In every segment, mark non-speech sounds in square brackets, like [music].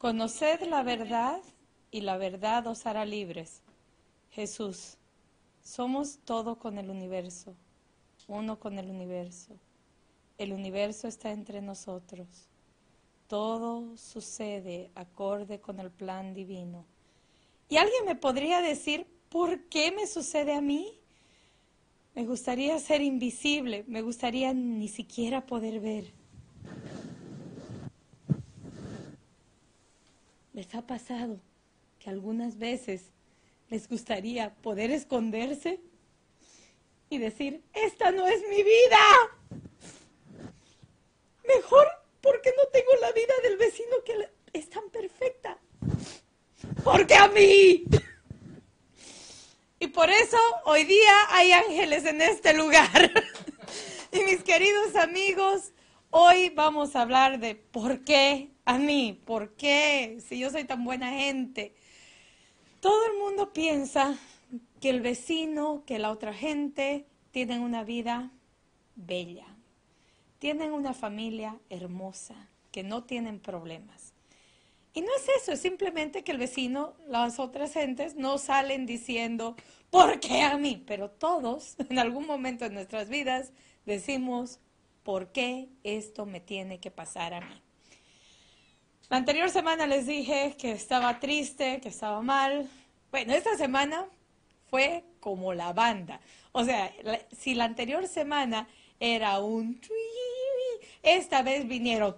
Conoced la verdad y la verdad os hará libres. Jesús, somos todo con el universo, uno con el universo. El universo está entre nosotros. Todo sucede acorde con el plan divino. Y alguien me podría decir, ¿por qué me sucede a mí? Me gustaría ser invisible, me gustaría ni siquiera poder ver. ¿Les ha pasado que algunas veces les gustaría poder esconderse y decir, esta no es mi vida? Mejor porque no tengo la vida del vecino que es tan perfecta. Porque a mí. Y por eso hoy día hay ángeles en este lugar. [laughs] y mis queridos amigos, hoy vamos a hablar de por qué a mí? ¿Por qué? Si yo soy tan buena gente. Todo el mundo piensa que el vecino, que la otra gente tienen una vida bella, tienen una familia hermosa, que no tienen problemas. Y no es eso, es simplemente que el vecino, las otras gentes no salen diciendo, ¿por qué a mí? Pero todos [laughs] en algún momento de nuestras vidas decimos, ¿por qué esto me tiene que pasar a mí? La anterior semana les dije que estaba triste, que estaba mal. Bueno, esta semana fue como la banda. O sea, si la anterior semana era un... Esta vez vinieron...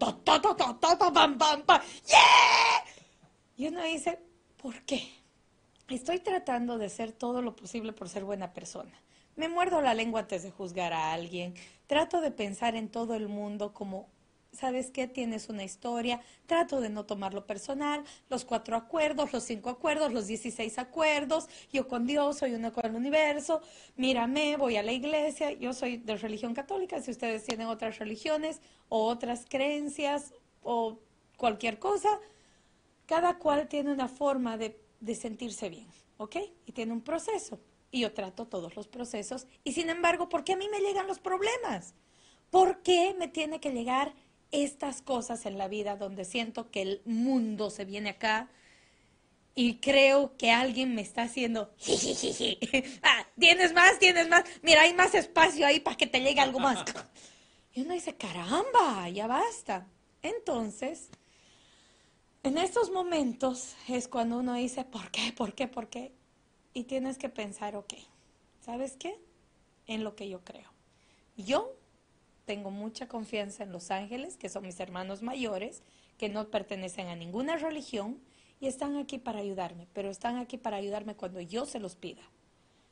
Y uno dice, ¿por qué? Estoy tratando de ser todo lo posible por ser buena persona. Me muerdo la lengua antes de juzgar a alguien. Trato de pensar en todo el mundo como ¿sabes qué? Tienes una historia, trato de no tomarlo personal, los cuatro acuerdos, los cinco acuerdos, los dieciséis acuerdos, yo con Dios, soy uno con el universo, mírame, voy a la iglesia, yo soy de religión católica, si ustedes tienen otras religiones o otras creencias o cualquier cosa, cada cual tiene una forma de, de sentirse bien, ¿ok? Y tiene un proceso. Y yo trato todos los procesos. Y sin embargo, ¿por qué a mí me llegan los problemas? ¿Por qué me tiene que llegar estas cosas en la vida donde siento que el mundo se viene acá y creo que alguien me está haciendo, [laughs] ah, tienes más, tienes más, mira, hay más espacio ahí para que te llegue algo más. Y uno dice, caramba, ya basta. Entonces, en estos momentos es cuando uno dice, ¿por qué? ¿Por qué? ¿Por qué? Y tienes que pensar, ok, ¿sabes qué? En lo que yo creo. Yo tengo mucha confianza en los ángeles, que son mis hermanos mayores, que no pertenecen a ninguna religión y están aquí para ayudarme, pero están aquí para ayudarme cuando yo se los pida,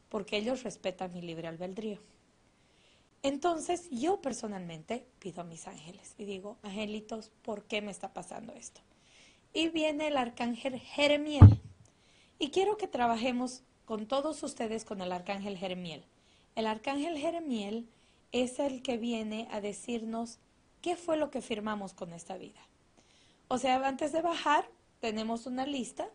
porque ellos respetan mi libre albedrío. Entonces yo personalmente pido a mis ángeles y digo, angelitos, ¿por qué me está pasando esto? Y viene el arcángel Jeremiel. Y quiero que trabajemos con todos ustedes con el arcángel Jeremiel. El arcángel Jeremiel es el que viene a decirnos qué fue lo que firmamos con esta vida. O sea, antes de bajar, tenemos una lista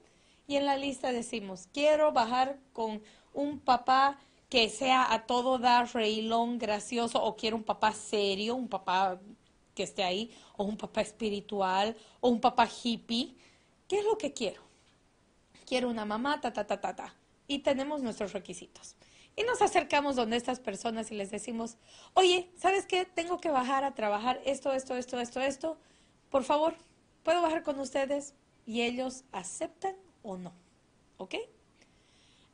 y en la lista decimos, quiero bajar con un papá que sea a todo dar reilón, gracioso, o quiero un papá serio, un papá que esté ahí, o un papá espiritual, o un papá hippie. ¿Qué es lo que quiero? Quiero una mamá, ta, ta, ta, ta, ta. Y tenemos nuestros requisitos. Y nos acercamos donde estas personas y les decimos, oye, ¿sabes qué? Tengo que bajar a trabajar esto, esto, esto, esto, esto. Por favor, ¿puedo bajar con ustedes? Y ellos aceptan o no. ¿Ok?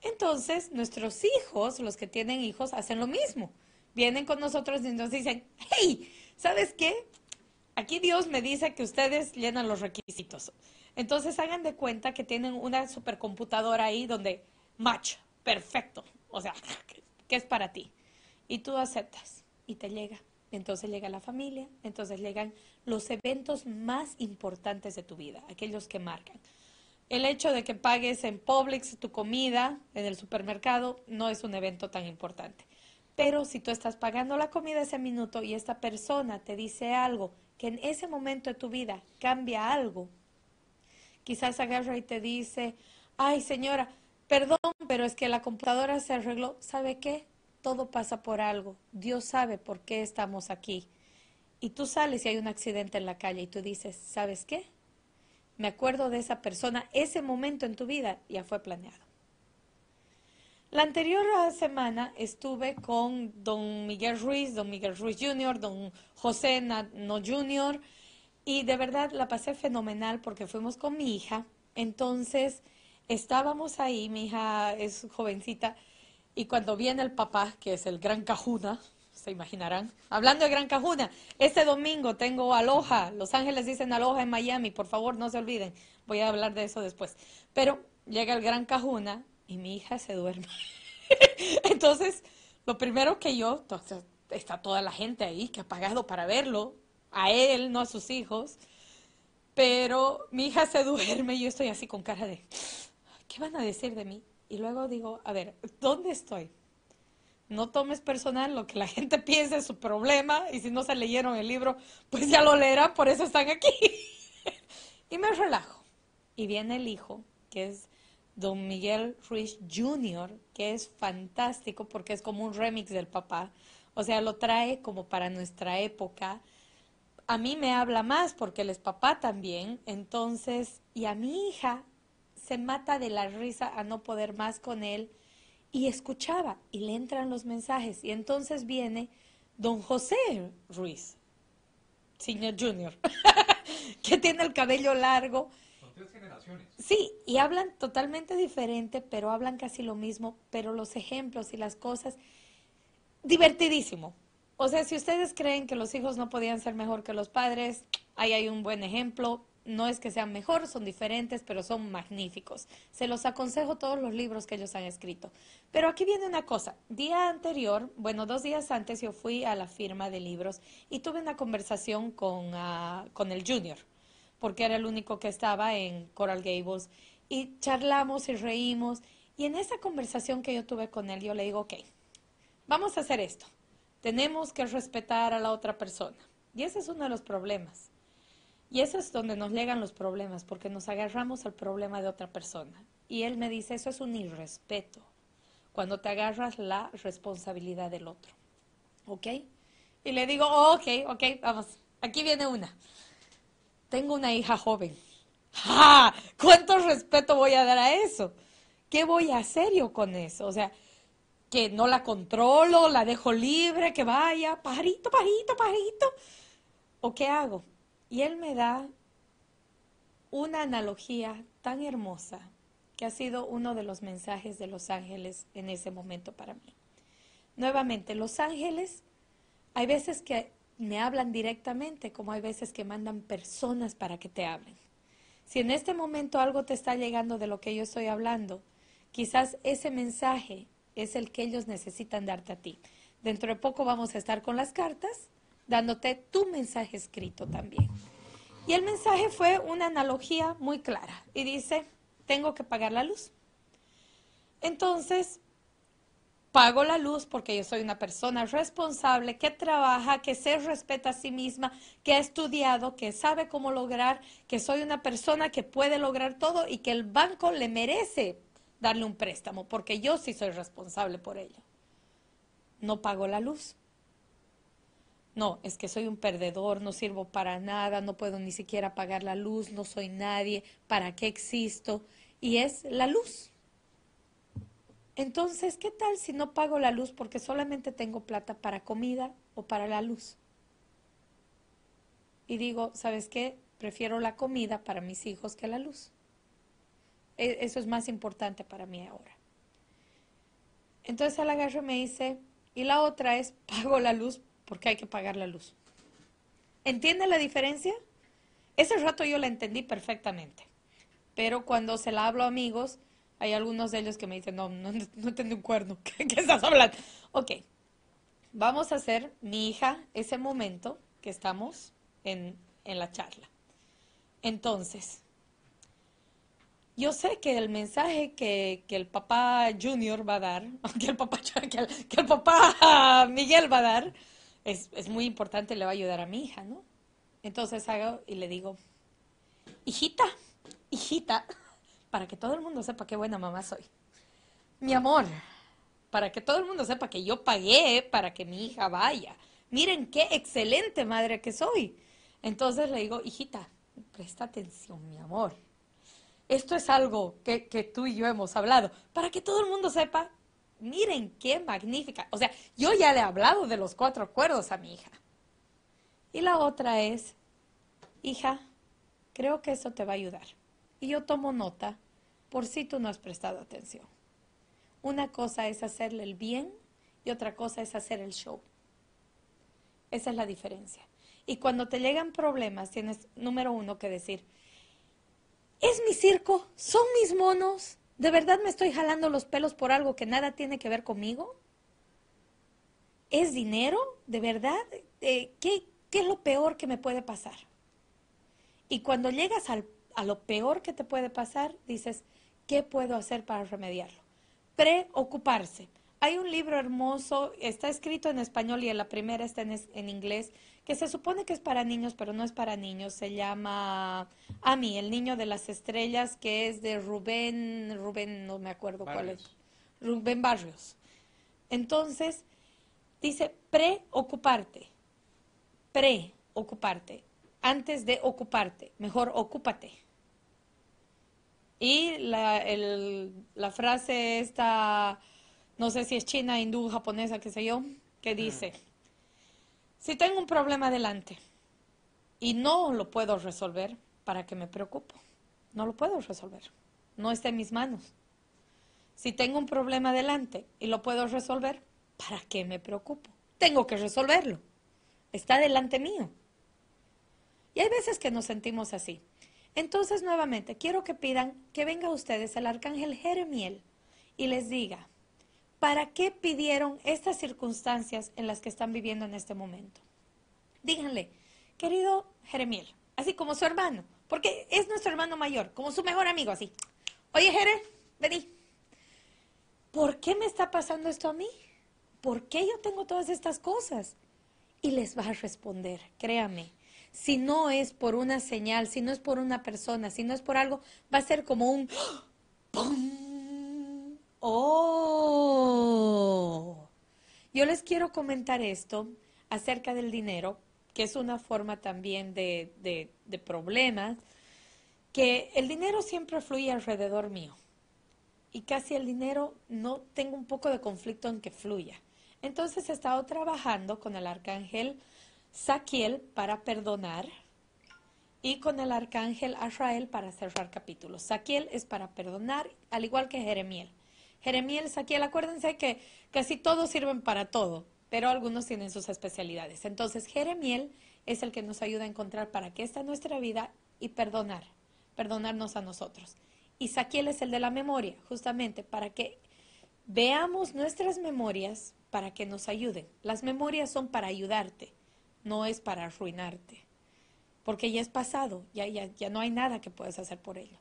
Entonces, nuestros hijos, los que tienen hijos, hacen lo mismo. Vienen con nosotros y nos dicen, hey, ¿sabes qué? Aquí Dios me dice que ustedes llenan los requisitos. Entonces hagan de cuenta que tienen una supercomputadora ahí donde match, perfecto, o sea, ¿qué es para ti. Y tú aceptas y te llega. Entonces llega la familia, entonces llegan los eventos más importantes de tu vida, aquellos que marcan. El hecho de que pagues en Publix tu comida en el supermercado no es un evento tan importante. Pero si tú estás pagando la comida ese minuto y esta persona te dice algo que en ese momento de tu vida cambia algo, quizás agarra y te dice, ay señora, perdón, pero es que la computadora se arregló. ¿Sabe qué? Todo pasa por algo. Dios sabe por qué estamos aquí. Y tú sales y hay un accidente en la calle y tú dices, ¿sabes qué? Me acuerdo de esa persona, ese momento en tu vida ya fue planeado. La anterior semana estuve con don Miguel Ruiz, don Miguel Ruiz Jr., don José No Jr., y de verdad la pasé fenomenal porque fuimos con mi hija. Entonces, estábamos ahí, mi hija es jovencita, y cuando viene el papá, que es el Gran Cajuna, se imaginarán, hablando de Gran Cajuna, este domingo tengo aloja, Los Ángeles dicen aloja en Miami, por favor no se olviden, voy a hablar de eso después. Pero llega el Gran Cajuna y mi hija se duerme. [laughs] Entonces, lo primero que yo, está toda la gente ahí que ha pagado para verlo, a él, no a sus hijos, pero mi hija se duerme y yo estoy así con cara de... ¿qué van a decir de mí? Y luego digo, a ver, ¿dónde estoy? No tomes personal lo que la gente [laughs] piense es su problema y si no se leyeron el libro, pues ya lo leerán, por eso están aquí. [laughs] y me relajo. Y viene el hijo, que es don Miguel Ruiz Jr., que es fantástico porque es como un remix del papá. O sea, lo trae como para nuestra época. A mí me habla más porque él es papá también. Entonces, y a mi hija se mata de la risa a no poder más con él y escuchaba y le entran los mensajes y entonces viene don José Ruiz, señor Junior, [laughs] que tiene el cabello largo. Sí, y hablan totalmente diferente, pero hablan casi lo mismo, pero los ejemplos y las cosas, divertidísimo. O sea, si ustedes creen que los hijos no podían ser mejor que los padres, ahí hay un buen ejemplo, no es que sean mejor, son diferentes, pero son magníficos. Se los aconsejo todos los libros que ellos han escrito. Pero aquí viene una cosa. Día anterior, bueno, dos días antes yo fui a la firma de libros y tuve una conversación con, ah, con el junior, porque era el único que estaba en Coral Gables. Y charlamos y reímos. Y en esa conversación que yo tuve con él, yo le digo, ok, vamos a hacer esto. Tenemos que respetar a la otra persona. Y ese es uno de los problemas y eso es donde nos llegan los problemas, porque nos agarramos al problema de otra persona. Y él me dice, eso es un irrespeto, cuando te agarras la responsabilidad del otro. ¿Ok? Y le digo, oh, ok, ok, vamos, aquí viene una. Tengo una hija joven. ¡Ja! ¡Ah! ¿Cuánto respeto voy a dar a eso? ¿Qué voy a hacer yo con eso? O sea, que no la controlo, la dejo libre, que vaya, parito, parito, parito, ¿O qué hago? Y él me da una analogía tan hermosa que ha sido uno de los mensajes de los ángeles en ese momento para mí. Nuevamente, los ángeles, hay veces que me hablan directamente, como hay veces que mandan personas para que te hablen. Si en este momento algo te está llegando de lo que yo estoy hablando, quizás ese mensaje es el que ellos necesitan darte a ti. Dentro de poco vamos a estar con las cartas, dándote tu mensaje escrito también. Y el mensaje fue una analogía muy clara y dice, tengo que pagar la luz. Entonces, pago la luz porque yo soy una persona responsable, que trabaja, que se respeta a sí misma, que ha estudiado, que sabe cómo lograr, que soy una persona que puede lograr todo y que el banco le merece darle un préstamo porque yo sí soy responsable por ello. No pago la luz. No, es que soy un perdedor, no sirvo para nada, no puedo ni siquiera pagar la luz, no soy nadie, ¿para qué existo? Y es la luz. Entonces, ¿qué tal si no pago la luz porque solamente tengo plata para comida o para la luz? Y digo, ¿sabes qué? Prefiero la comida para mis hijos que la luz. E, eso es más importante para mí ahora. Entonces al agarro me dice, y la otra es, [laughs] pago la luz porque hay que pagar la luz. ¿Entiende la diferencia? Ese rato yo la entendí perfectamente, pero cuando se la hablo a amigos, hay algunos de ellos que me dicen, no, no, no un cuerno, [laughs] ¿Qué, estás hablando? Ok, vamos a hacer, mi hija, ese momento que estamos en, en la charla. Entonces, yo sé que el mensaje que, que, el papá Junior va a dar, [laughs] que el papá, [laughs] que el papá Miguel va a dar, es, muy importante, le va a ayudar a mi hija, ¿no? Entonces hago y le digo, hijita, hijita, para que todo el mundo sepa qué buena mamá soy. Mi amor, para que todo el mundo sepa que yo pagué para que mi hija vaya. Miren qué excelente madre que soy. Entonces le digo, hijita, presta atención, mi amor. Esto es algo que tú y yo hemos hablado, para que todo el mundo sepa miren qué magnífica. O sea, yo ya le he hablado de los cuatro acuerdos a mi hija. Y la otra es, hija, creo que eso te va a ayudar. Y yo tomo nota por si tú no has prestado atención. Una cosa es hacerle el bien y otra cosa es hacer el show. Esa es la diferencia. Y cuando te llegan problemas, tienes, número uno, que decir, es mi circo, son mis monos, ¿De verdad me estoy jalando los pelos por algo que nada tiene que ver conmigo? ¿Es dinero? ¿De verdad? Eh, ¿qué, es lo peor que me puede pasar? Y cuando llegas a lo peor que te puede pasar, dices, ¿qué puedo hacer para remediarlo? Preocuparse. Hay un libro hermoso, está escrito en español y en la primera está en, inglés, que se supone que es para niños, pero no es para niños. Se llama Ami, el niño de las estrellas, que es de Rubén, Rubén, no me acuerdo cuál es. Rubén Barrios. Entonces, dice preocuparte, preocuparte, antes de ocuparte, mejor ocúpate. Y la, la frase está no sé si es china, hindú, japonesa, qué sé yo, que dice, si tengo un problema delante y no lo puedo resolver, ¿para qué me preocupo? No lo puedo resolver, no está en mis manos. Si tengo un problema delante y lo puedo resolver, ¿para qué me preocupo? Tengo que resolverlo, está delante mío. Y hay veces que nos sentimos así. Entonces, nuevamente, quiero que pidan que venga a ustedes el arcángel Jeremiel y les diga, ¿para qué pidieron estas circunstancias en las que están viviendo en este momento? Díganle, querido Jeremiel, así como su hermano, porque es nuestro hermano mayor, como su mejor amigo, así. Oye, Jere, vení. ¿Por qué me está pasando esto a mí? ¿Por qué yo tengo todas estas cosas? Y les va a responder, créame, si no es por una señal, si no es por una persona, si no es por algo, va a ser como un [gasps] ¡pum! Oh, yo les quiero comentar esto acerca del dinero, que es una forma también de, de, problemas, que el dinero siempre fluye alrededor mío y casi el dinero no tengo un poco de conflicto en que fluya. Entonces he estado trabajando con el arcángel Saquiel para perdonar y con el arcángel Azrael para cerrar capítulos. Saquiel es para perdonar, al igual que Jeremiel. Jeremiel, Saquiel, acuérdense que casi todos sirven para todo, pero algunos tienen sus especialidades. Entonces, Jeremiel es el que nos ayuda a encontrar para qué está nuestra vida y perdonar, perdonarnos a nosotros. Y Saquiel es el de la memoria, justamente para que veamos nuestras memorias para que nos ayuden. Las memorias son para ayudarte, no es para arruinarte, porque ya es pasado, ya, ya, no hay nada que puedas hacer por ello.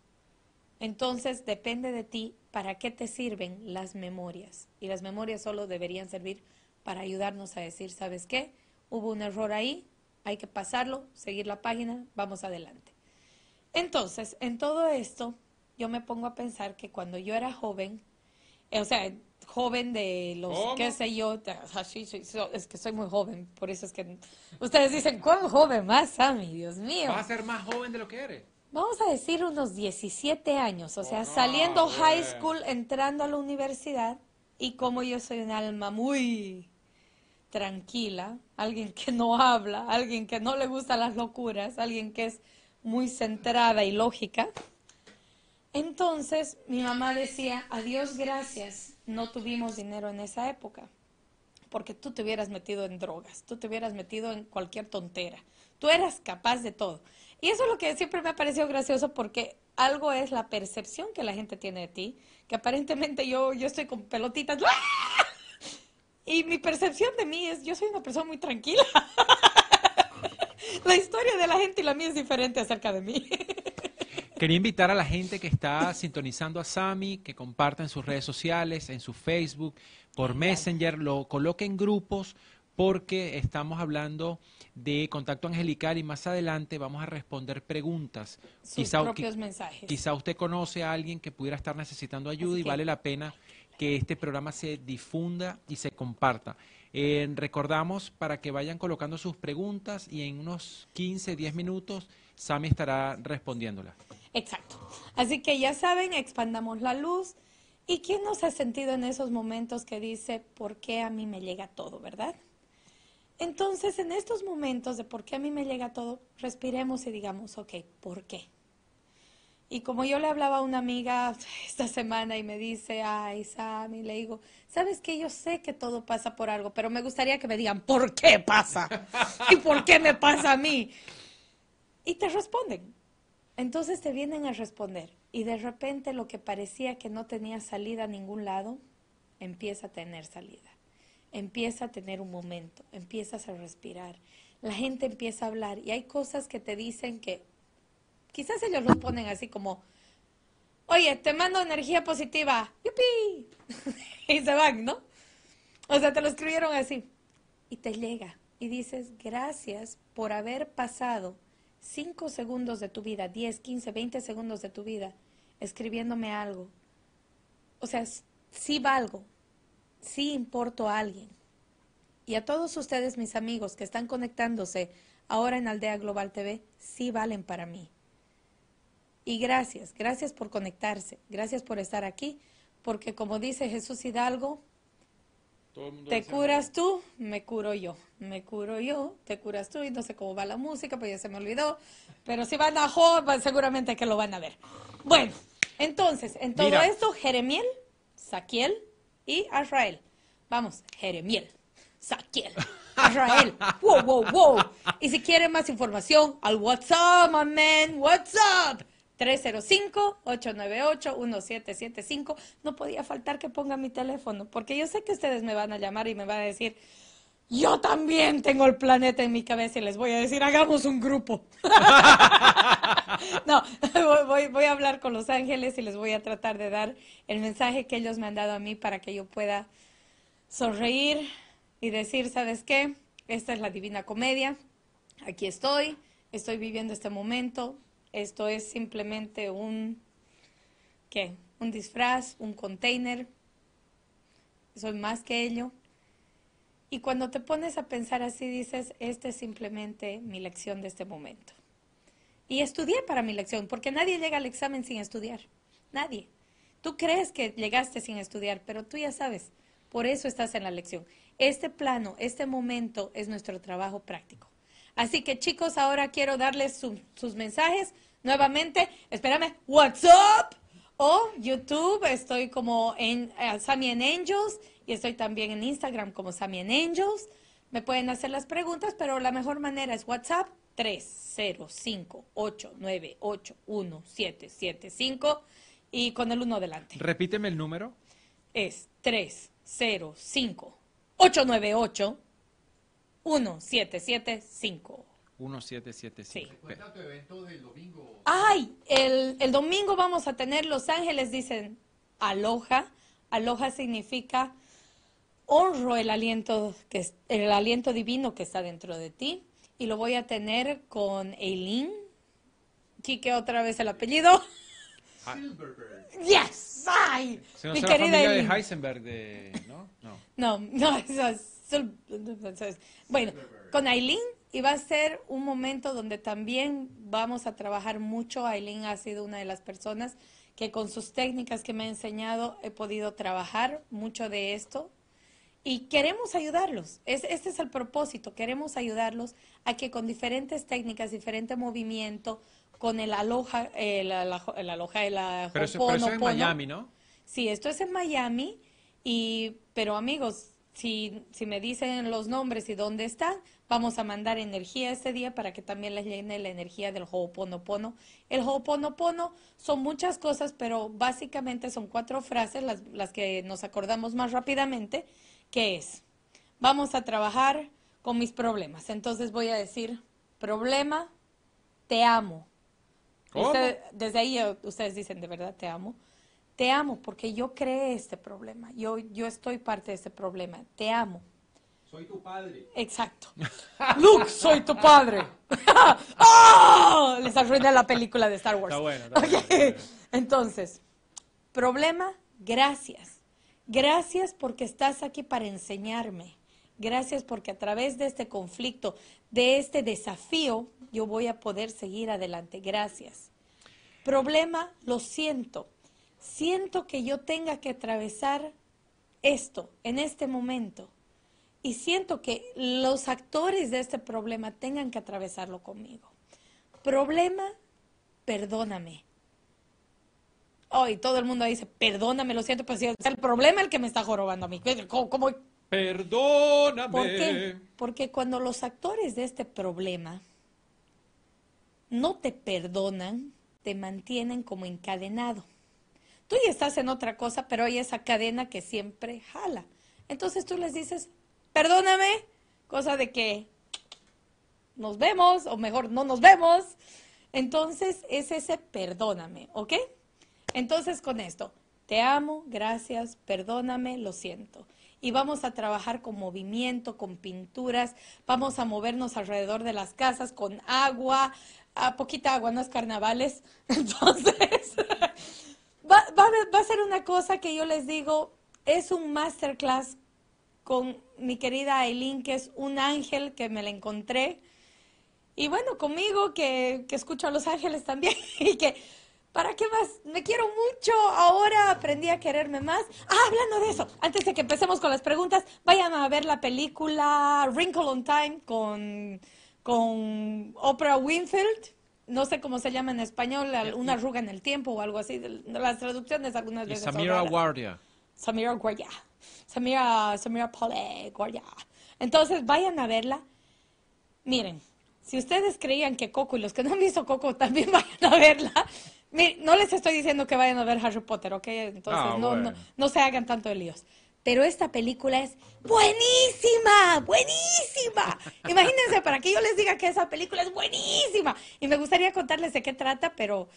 Entonces depende de ti para qué te sirven las memorias. Y las memorias solo deberían servir para ayudarnos a decir, ¿sabes qué? Hubo un error ahí, hay que pasarlo, seguir la página, vamos adelante. Entonces, en todo esto, yo me pongo a pensar que cuando yo era joven, eh, o sea, joven de los, qué sé yo, es que soy muy joven, por eso es que ustedes dicen, ¿cuán joven más, mi Dios mío. va a ser más joven de lo que eres vamos a decir unos 17 años, o sea, oh, saliendo high school, entrando a la universidad, y como yo soy un alma muy tranquila, alguien que no habla, alguien que no le gusta las locuras, alguien que es muy centrada y lógica. Entonces mi mamá decía, a Dios gracias, no tuvimos dinero en esa época, porque tú te hubieras metido en drogas, tú te hubieras metido en cualquier tontera, tú eras capaz de todo. Y eso es lo que siempre me ha parecido gracioso porque algo es la percepción que la gente tiene de ti, que aparentemente yo, yo estoy con pelotitas. [laughs] Y mi percepción de mí es, yo soy una persona muy tranquila. [laughs] La historia de la gente y la mía es diferente acerca de mí. [laughs] Quería invitar a la gente que está sintonizando a Sami, que en sus redes sociales, en su Facebook, por Messenger, lo coloquen en grupos, porque estamos hablando de contacto angelical y más adelante vamos a responder preguntas. Sus quizá, propios mensajes. Quizá usted conoce a alguien que pudiera estar necesitando ayuda y vale la pena que este programa se difunda y se comparta. Eh, recordamos para que vayan colocando sus preguntas y en unos 15, 10 minutos Sami estará respondiéndolas. Exacto. Así que ya saben, expandamos la luz. ¿Y quién nos ha sentido en esos momentos que dice, ¿por qué a mí me llega todo, verdad? Entonces, en estos momentos de por qué a mí me llega todo, respiremos y digamos, ok, ¿por qué? Y como yo le hablaba a una amiga [laughs] esta semana y me dice, ay, Sammy, le digo, ¿sabes qué? Yo sé que todo pasa por algo, pero me gustaría que me digan, ¿por qué pasa? ¿Y por qué me pasa a mí? Y te responden. Entonces te vienen a responder. Y de repente lo que parecía que no tenía salida a ningún lado, empieza a tener salida empieza a tener un momento, empiezas a respirar, la gente empieza a hablar y hay cosas que te dicen que quizás ellos lo ponen así como, oye, te mando energía positiva, yupi, [laughs] y se van, ¿no? O sea, te lo escribieron así y te llega y dices, gracias por haber pasado cinco segundos de tu vida, 10, 15, 20 segundos de tu vida escribiéndome algo. O sea, sí valgo, si importo a alguien. Y a todos ustedes, mis amigos que están conectándose ahora en Aldea Global TV, sí valen para mí. Y gracias, gracias por conectarse, gracias por estar aquí, porque como dice Jesús Hidalgo, te curas tú, me curo yo, me curo yo, te curas tú y no sé cómo va la música, pues ya se me olvidó, pero si van a Job, pues seguramente que lo van a ver. Bueno, entonces, en todo esto, Jeremiel, Saquiel, y Azrael. Vamos, Jeremiel, Saquiel, Azrael. [laughs] Wow, wow, wow. Y si quieren más información, al WhatsApp, my man, WhatsApp. 305-898-1775. No podía faltar que ponga mi teléfono, porque yo sé que ustedes me van a llamar y me van a decir, yo también tengo el planeta en mi cabeza y les voy a decir, hagamos un grupo. [laughs] no, voy, a hablar con los ángeles y les voy a tratar de dar el mensaje que ellos me han dado a mí para que yo pueda sonreír y decir, ¿sabes qué? Esta es la divina comedia, aquí estoy, estoy viviendo este momento, esto es simplemente un, ¿qué? Un disfraz, un container, soy más que ello y cuando te pones a pensar así, dices, esta es simplemente mi lección de este momento. Y estudié para mi lección, porque nadie llega al examen sin estudiar. Nadie. Tú crees que llegaste sin estudiar, pero tú ya sabes, por eso estás en la lección. Este plano, este momento es nuestro trabajo práctico. Así que chicos, ahora quiero darles sus mensajes nuevamente. Espérame, WhatsApp o oh, YouTube. Estoy como en eh, Sammy Angels y estoy también en Instagram como Samian Angels. Me pueden hacer las preguntas, pero la mejor manera es WhatsApp 305-898-1775 y con el uno adelante. Repíteme el número. Es 305-898-1775. 1775. Sí. tu evento domingo. Ay, el, el domingo vamos a tener Los Ángeles, dicen Aloha. aloja significa honro el aliento, que, el aliento divino que está dentro de ti y lo voy a tener con Eileen. Quique, otra vez el apellido. Ah. Yes, ay, mi querida la Heisenberg, de, ¿no? No, no, eso es, es. bueno, con Aileen y va a ser un momento donde también vamos a trabajar mucho. Aileen ha sido una de las personas que con sus técnicas que me ha enseñado he podido trabajar mucho de esto y queremos ayudarlos, es, este es el propósito, queremos ayudarlos a que con diferentes técnicas, diferente movimiento, con el aloja, el, aloja, el, aloja, el pero, es en Miami, ¿no? Sí, esto es en Miami, y, pero amigos, si, si me dicen los nombres y dónde están, vamos a mandar energía ese día para que también les llene la energía del Ho'oponopono. El Ho'oponopono son muchas cosas, pero básicamente son cuatro frases, las, las que nos acordamos más rápidamente, ¿Qué es, vamos a trabajar con mis problemas. Entonces voy a decir, problema, te amo. desde ahí eh, ustedes dicen, de verdad te amo. Te amo porque yo creé este problema. Yo, estoy parte de este problema. Te amo. Soy tu padre. Exacto. [laughs] Luke, soy tu padre. [laughs] ¡Oh! Les arruina la película de Star Wars. está Entonces, problema, gracias. Gracias porque estás aquí para enseñarme. Gracias porque a través de este conflicto, de este desafío, yo voy a poder seguir adelante. Gracias. Problema, lo siento. Siento que yo tenga que atravesar esto en este momento. Y siento que los actores de este problema tengan que atravesarlo conmigo. Problema, perdóname hoy todo el mundo dice, perdóname, lo siento, pero si es el problema el que me está jorobando a mí. ¿Cómo, cómo? Perdóname. ¿Por qué? Porque cuando los actores de este problema no te perdonan, te mantienen como encadenado. Tú ya estás en otra cosa, pero hay esa cadena que siempre jala. Entonces tú les dices, perdóname, cosa de que nos vemos, o mejor no nos vemos. Entonces es ese perdóname, ¿ok? Entonces con esto, te amo, gracias, perdóname, lo siento. Y vamos a trabajar con movimiento, con pinturas, vamos a movernos alrededor de las casas con agua, a ah, poquita agua, no es carnavales. [laughs] Entonces, va, a ser una cosa que yo les digo, es un masterclass con mi querida Aileen, que es un ángel que me la encontré. Y bueno, conmigo, que, que escucho a los ángeles también, [laughs] y que ¿Para qué más? Me quiero mucho. Ahora aprendí a quererme más. Ah, hablando de eso, antes de que empecemos con las preguntas, vayan a ver la película Wrinkle on Time con, con Oprah Winfield. No sé cómo se llama en español, eh, una arruga en el tiempo o algo así. Las traducciones algunas veces. Samira Guardia. Samira Guardia. Samira, Samira Pole Guardia. Entonces, vayan a verla. Miren, si ustedes creían que Coco y los que no han visto Coco también [laughs] vayan a verla no les estoy diciendo que vayan a ver Harry Potter, ¿ok? Entonces ah, no, se hagan tanto de líos. Pero esta película es buenísima, buenísima. Imagínense, para que yo les diga que esa película es buenísima. Y me gustaría contarles de qué trata, pero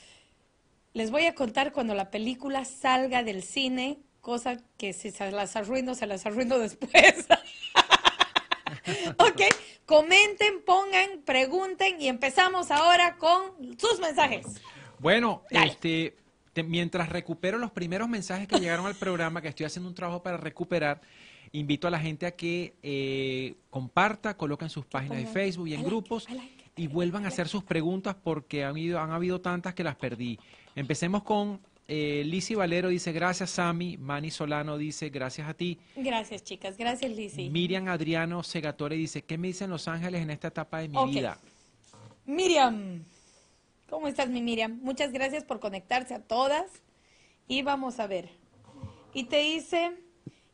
les voy a contar cuando la película salga del cine, cosa que si se las arruino, se las arruino después. [laughs] ok, comenten, pongan, pregunten y empezamos ahora con sus mensajes. Bueno, este, mientras recupero los primeros mensajes que llegaron al programa, que estoy haciendo un trabajo para recuperar, invito a la gente a que eh, comparta, coloquen sus páginas de Facebook y en grupos y vuelvan a hacer sus preguntas porque han, ido, han habido tantas que las perdí. Empecemos con eh, Lisi Valero dice gracias Sammy. Mani Solano dice gracias a ti. Gracias chicas, gracias Lisi. Miriam Adriano Segatore dice, ¿qué me dicen Los Ángeles en esta etapa de mi vida? Miriam, ¿Cómo estás, mi Miriam? Muchas gracias por conectarse a todas. Y vamos a ver. Y te dice,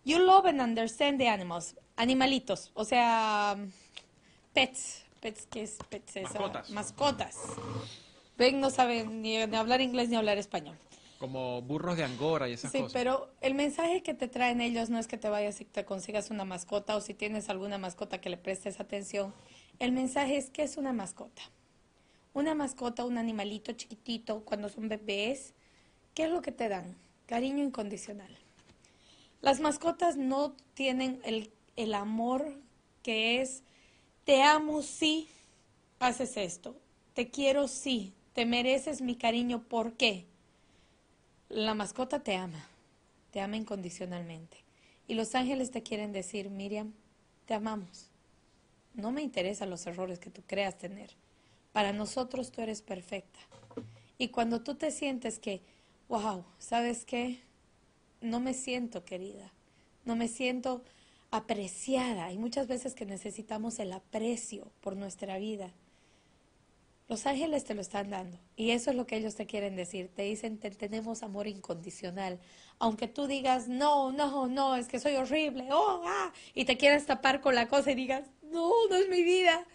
you love and understand the animals. Animalitos, o sea, pets. Pets, ¿qué es pets? Mascotas. Mascotas. Ven, no saben ni, hablar inglés ni hablar español. Como burros de Angora y esas cosas. Sí, pero el mensaje que te traen ellos no es que te vayas y te consigas una mascota o si tienes alguna mascota que le prestes atención. El mensaje es que es una mascota una mascota, un animalito chiquitito cuando son bebés, ¿qué es lo que te dan? Cariño incondicional. Las mascotas no tienen el, el amor que es, te amo si haces esto, te quiero si, te mereces mi cariño, ¿por qué? La mascota te ama, te ama incondicionalmente. Y los ángeles te quieren decir, Miriam, te amamos. No me interesan los errores que tú creas tener. Para nosotros tú eres perfecta. Y cuando tú te sientes que, wow, ¿sabes qué? No me siento querida, no me siento apreciada. Hay muchas veces que necesitamos el aprecio por nuestra vida. Los ángeles te lo están dando y eso es lo que ellos te quieren decir. Te dicen, tenemos amor incondicional. Aunque tú digas, no, no, no, es que soy horrible, oh, ah, y te quieras tapar con la cosa y digas, no, no es mi vida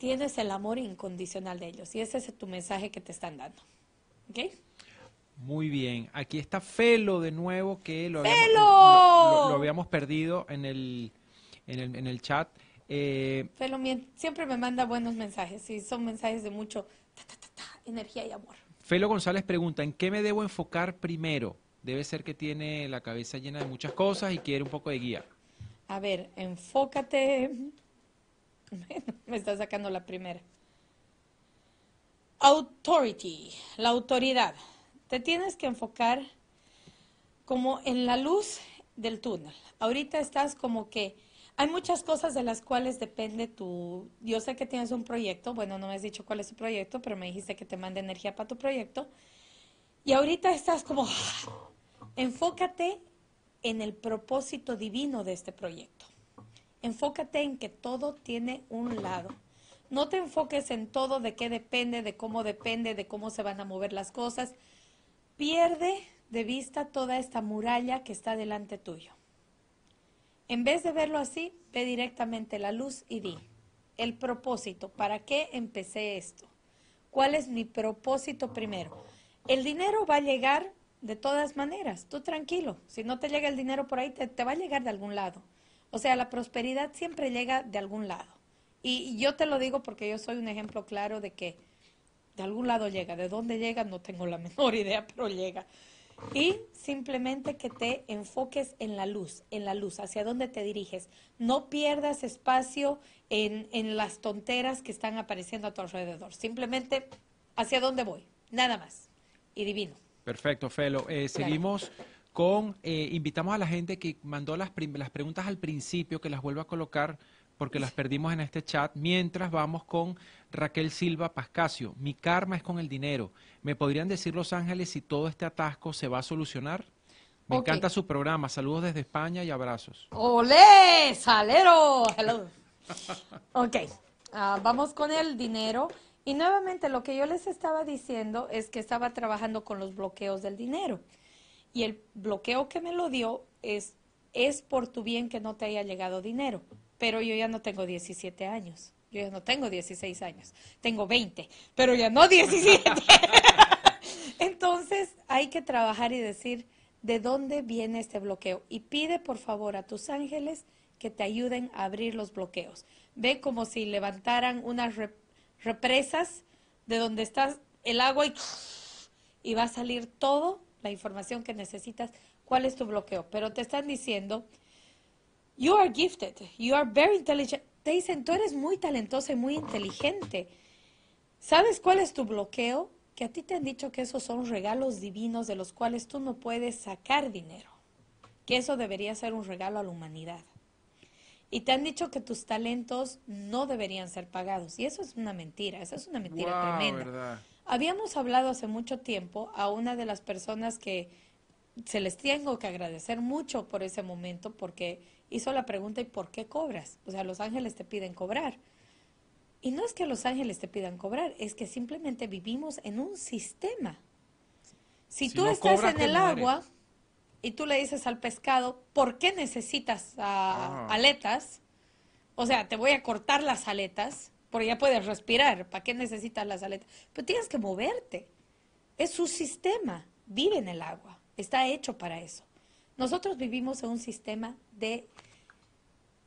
tienes el amor incondicional de ellos. Y ese es tu mensaje que te están dando. ¿Ok? Muy bien. Aquí está Felo de nuevo, que lo, habíamos, habíamos perdido en el, en el, chat. Eh, Felo siempre me manda buenos mensajes y son mensajes de mucho energía y amor. Felo González pregunta, ¿en qué me debo enfocar primero? Debe ser que tiene la cabeza llena de muchas cosas y quiere un poco de guía. A ver, enfócate [laughs] Me está sacando la primera. Authority, la autoridad. Te tienes que enfocar como en la luz del túnel. Ahorita estás como que hay muchas cosas de las cuales depende tu... Yo sé que tienes un proyecto, bueno, no me has dicho cuál es tu proyecto, pero me dijiste que te mande energía para tu proyecto. Y ahorita estás como, ah, enfócate en el propósito divino de este proyecto. Enfócate en que todo tiene un lado. No te enfoques en todo, de qué depende, de cómo depende, de cómo se van a mover las cosas. Pierde de vista toda esta muralla que está delante tuyo. En vez de verlo así, ve directamente la luz y di, el propósito, ¿para qué empecé esto? ¿Cuál es mi propósito primero? El dinero va a llegar de todas maneras, tú tranquilo, si no te llega el dinero por ahí, te, va a llegar de algún lado. O sea, la prosperidad siempre llega de algún lado. Y, yo te lo digo porque yo soy un ejemplo claro de que de algún lado llega. De dónde llega no tengo la [laughs] menor idea, pero llega. Y simplemente que te enfoques en la luz, en la luz, hacia dónde te diriges. No pierdas espacio en, las tonteras que están apareciendo a tu alrededor. Simplemente hacia dónde voy, nada más. Y divino. Perfecto, Felo. Eh, seguimos con, eh, invitamos a la gente que mandó las, las preguntas al principio, que las vuelva a colocar porque las perdimos en este chat, mientras vamos con Raquel Silva Pascasio. Mi karma es con el dinero. ¿Me podrían decir Los Ángeles si todo este atasco se va a solucionar? Me encanta su programa. Saludos desde España y abrazos. ¡Olé! ¡Salero! Hello. ok, ah, vamos con el dinero. Y nuevamente lo que yo les estaba diciendo es que estaba trabajando con los bloqueos del dinero y el bloqueo que me lo dio es, es por tu bien que no te haya llegado dinero, pero yo ya no tengo 17 años, yo ya no tengo 16 años, tengo 20, pero ya no 17. [laughs] Entonces hay que trabajar y decir de dónde viene este bloqueo y pide por favor a tus ángeles que te ayuden a abrir los bloqueos. Ve como si levantaran unas represas de donde está el agua y, y va a salir todo la información que necesitas, cuál es tu bloqueo. Pero te están diciendo, you are gifted, you are very intelligent. Te dicen, tú eres muy talentoso y muy inteligente. ¿Sabes cuál es tu bloqueo? Que a ti te han dicho que esos son regalos divinos de los cuales tú no puedes sacar dinero. Que eso debería ser un regalo a la humanidad. Y te han dicho que tus talentos no deberían ser pagados. Y eso es una mentira, eso es una mentira tremenda. Habíamos hablado hace mucho tiempo a una de las personas que se les tengo que agradecer mucho por ese momento porque hizo la pregunta ¿y por qué cobras? O sea, los ángeles te piden cobrar. Y no es que los ángeles te pidan cobrar, es que simplemente vivimos en un sistema. Si, tú estás en el agua y tú le dices al pescado, ¿por qué necesitas ah, ah. aletas? O sea, te voy a cortar las aletas porque ya puedes respirar, ¿para qué necesitas las aletas? Pero tienes que moverte, es su sistema, vive en el agua, está hecho para eso. Nosotros vivimos en un sistema de,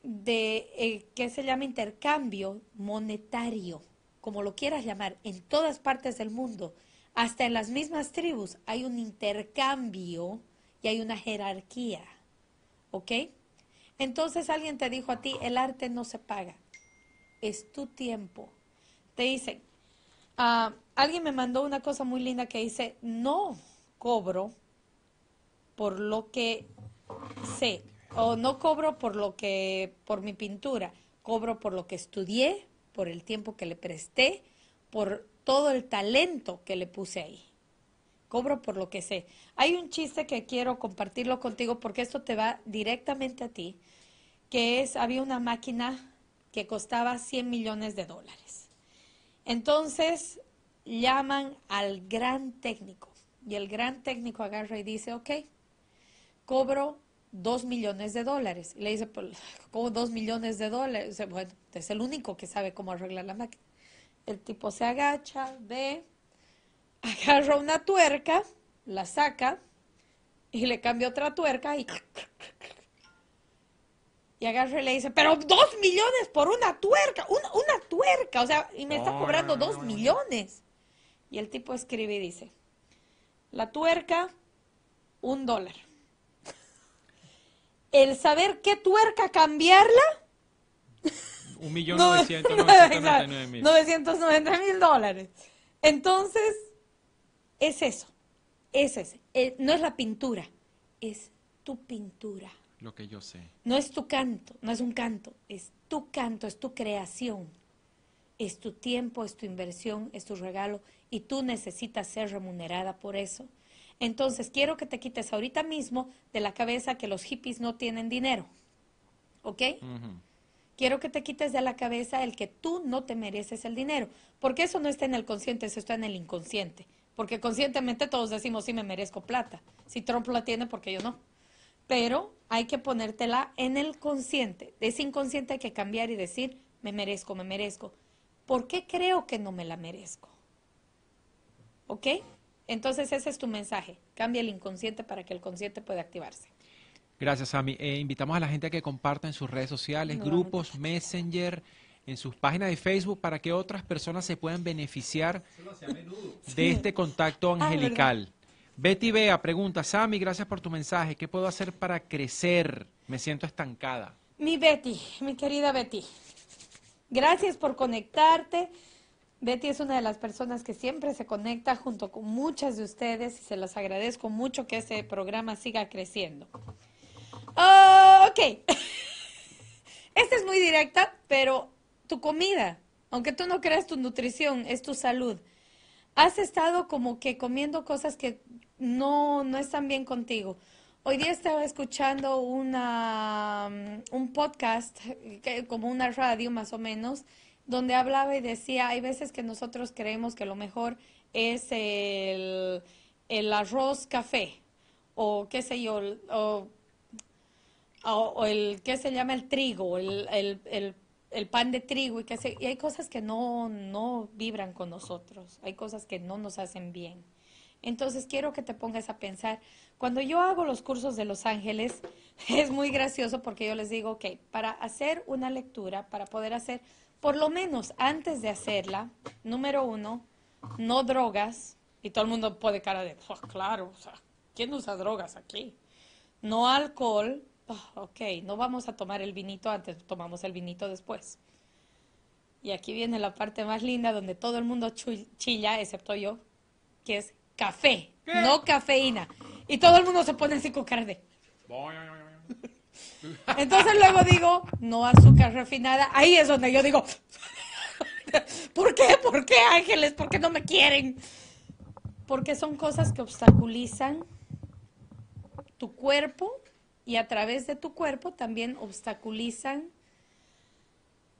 de eh, que se llama intercambio monetario, como lo quieras llamar, en todas partes del mundo, hasta en las mismas tribus hay un intercambio y hay una jerarquía, ¿ok? Entonces alguien te dijo a ti, el arte no se paga es tu tiempo. Te dicen, ah, alguien me mandó una cosa muy linda que dice, no cobro por lo que sé, o no cobro por lo que, por mi pintura, cobro por lo que estudié, por el tiempo que le presté, por todo el talento que le puse ahí. Cobro por lo que sé. Hay un chiste que quiero compartirlo contigo porque esto te va directamente a ti, que es, había una máquina que costaba 100 millones de dólares. Entonces llaman al gran técnico y el gran técnico agarra y dice, ok, cobro 2 millones de dólares. Y le dice, pues, [laughs] ¿cómo 2 millones de dólares? bueno, es el único que sabe cómo arreglar la máquina. El tipo se agacha, ve, [laughs] agarra una tuerca, la saca y le cambia otra tuerca y [laughs] Y agarra y le dice, pero dos millones por una tuerca, una, tuerca, o sea, y me está cobrando dos millones. Y el tipo escribe y dice, la tuerca, un dólar. [laughs] El saber qué tuerca cambiarla. Un [laughs] millón [laughs] novecientos noventa mil dólares. Entonces, es eso, es ese. Eh, no es la pintura, es tu pintura. Lo que yo sé. No es tu canto, no es un canto, es tu canto, es tu creación, es tu tiempo, es tu inversión, es tu regalo y tú necesitas ser remunerada por eso. Entonces quiero que te quites ahorita mismo de la cabeza que los hippies no tienen dinero, ¿ok? Quiero que te quites de la cabeza el que tú no te mereces el dinero, porque eso no está en el consciente, eso está en el inconsciente. Porque conscientemente todos decimos, sí, me merezco plata. Si Trump la tiene, porque yo no? pero hay que ponértela en el consciente. De ese inconsciente hay que cambiar y decir, me merezco, me merezco. ¿Por qué creo que no me la merezco? ¿Ok? Entonces ese es tu mensaje. Cambia el inconsciente para que el consciente pueda activarse. Gracias, Sami. Eh, invitamos a la gente a que comparta en sus redes sociales, grupos, Messenger, en sus páginas de Facebook, para que otras personas se puedan beneficiar de este contacto ah, angelical. Betty Bea pregunta, Sami, gracias por tu mensaje. ¿Qué puedo hacer para crecer? Me siento estancada. Mi Betty, mi querida Betty, gracias por conectarte. Betty es una de las personas que siempre se conecta junto con muchas de ustedes y se las agradezco mucho que este programa siga creciendo. Oh, ok. [laughs] Esta es muy directa, pero tu comida, aunque tú no creas tu nutrición, es tu salud. Has estado como que comiendo cosas que no, no están bien contigo. Hoy día estaba escuchando una, mm, un podcast, como una radio más o menos, donde hablaba y decía, hay veces que nosotros creemos que lo mejor es el, arroz café o qué sé yo, o, el, ¿qué se llama? El trigo, el, pan de trigo y, hay cosas que no vibran con nosotros, hay cosas que no nos hacen bien. Entonces quiero que te pongas a pensar, cuando yo hago los cursos de Los Ángeles, [laughs] es muy gracioso porque yo les digo, ok, para hacer una lectura, para poder hacer, por lo menos antes de hacerla, número uno, no drogas, y todo el mundo puede cara de, oh, claro, ¿quién usa drogas aquí? No alcohol, oh, ok, no vamos a tomar el vinito antes, tomamos el vinito después. Y aquí viene la parte más linda donde todo el mundo chilla, excepto yo, que es café, no cafeína. Y todo el mundo se pone así con Entonces luego digo, no azúcar refinada. Ahí es donde yo digo, [laughs] ¿por qué? ¿Por qué ángeles? ¿Por qué no me quieren? Porque son cosas que obstaculizan tu cuerpo y a través de tu cuerpo también obstaculizan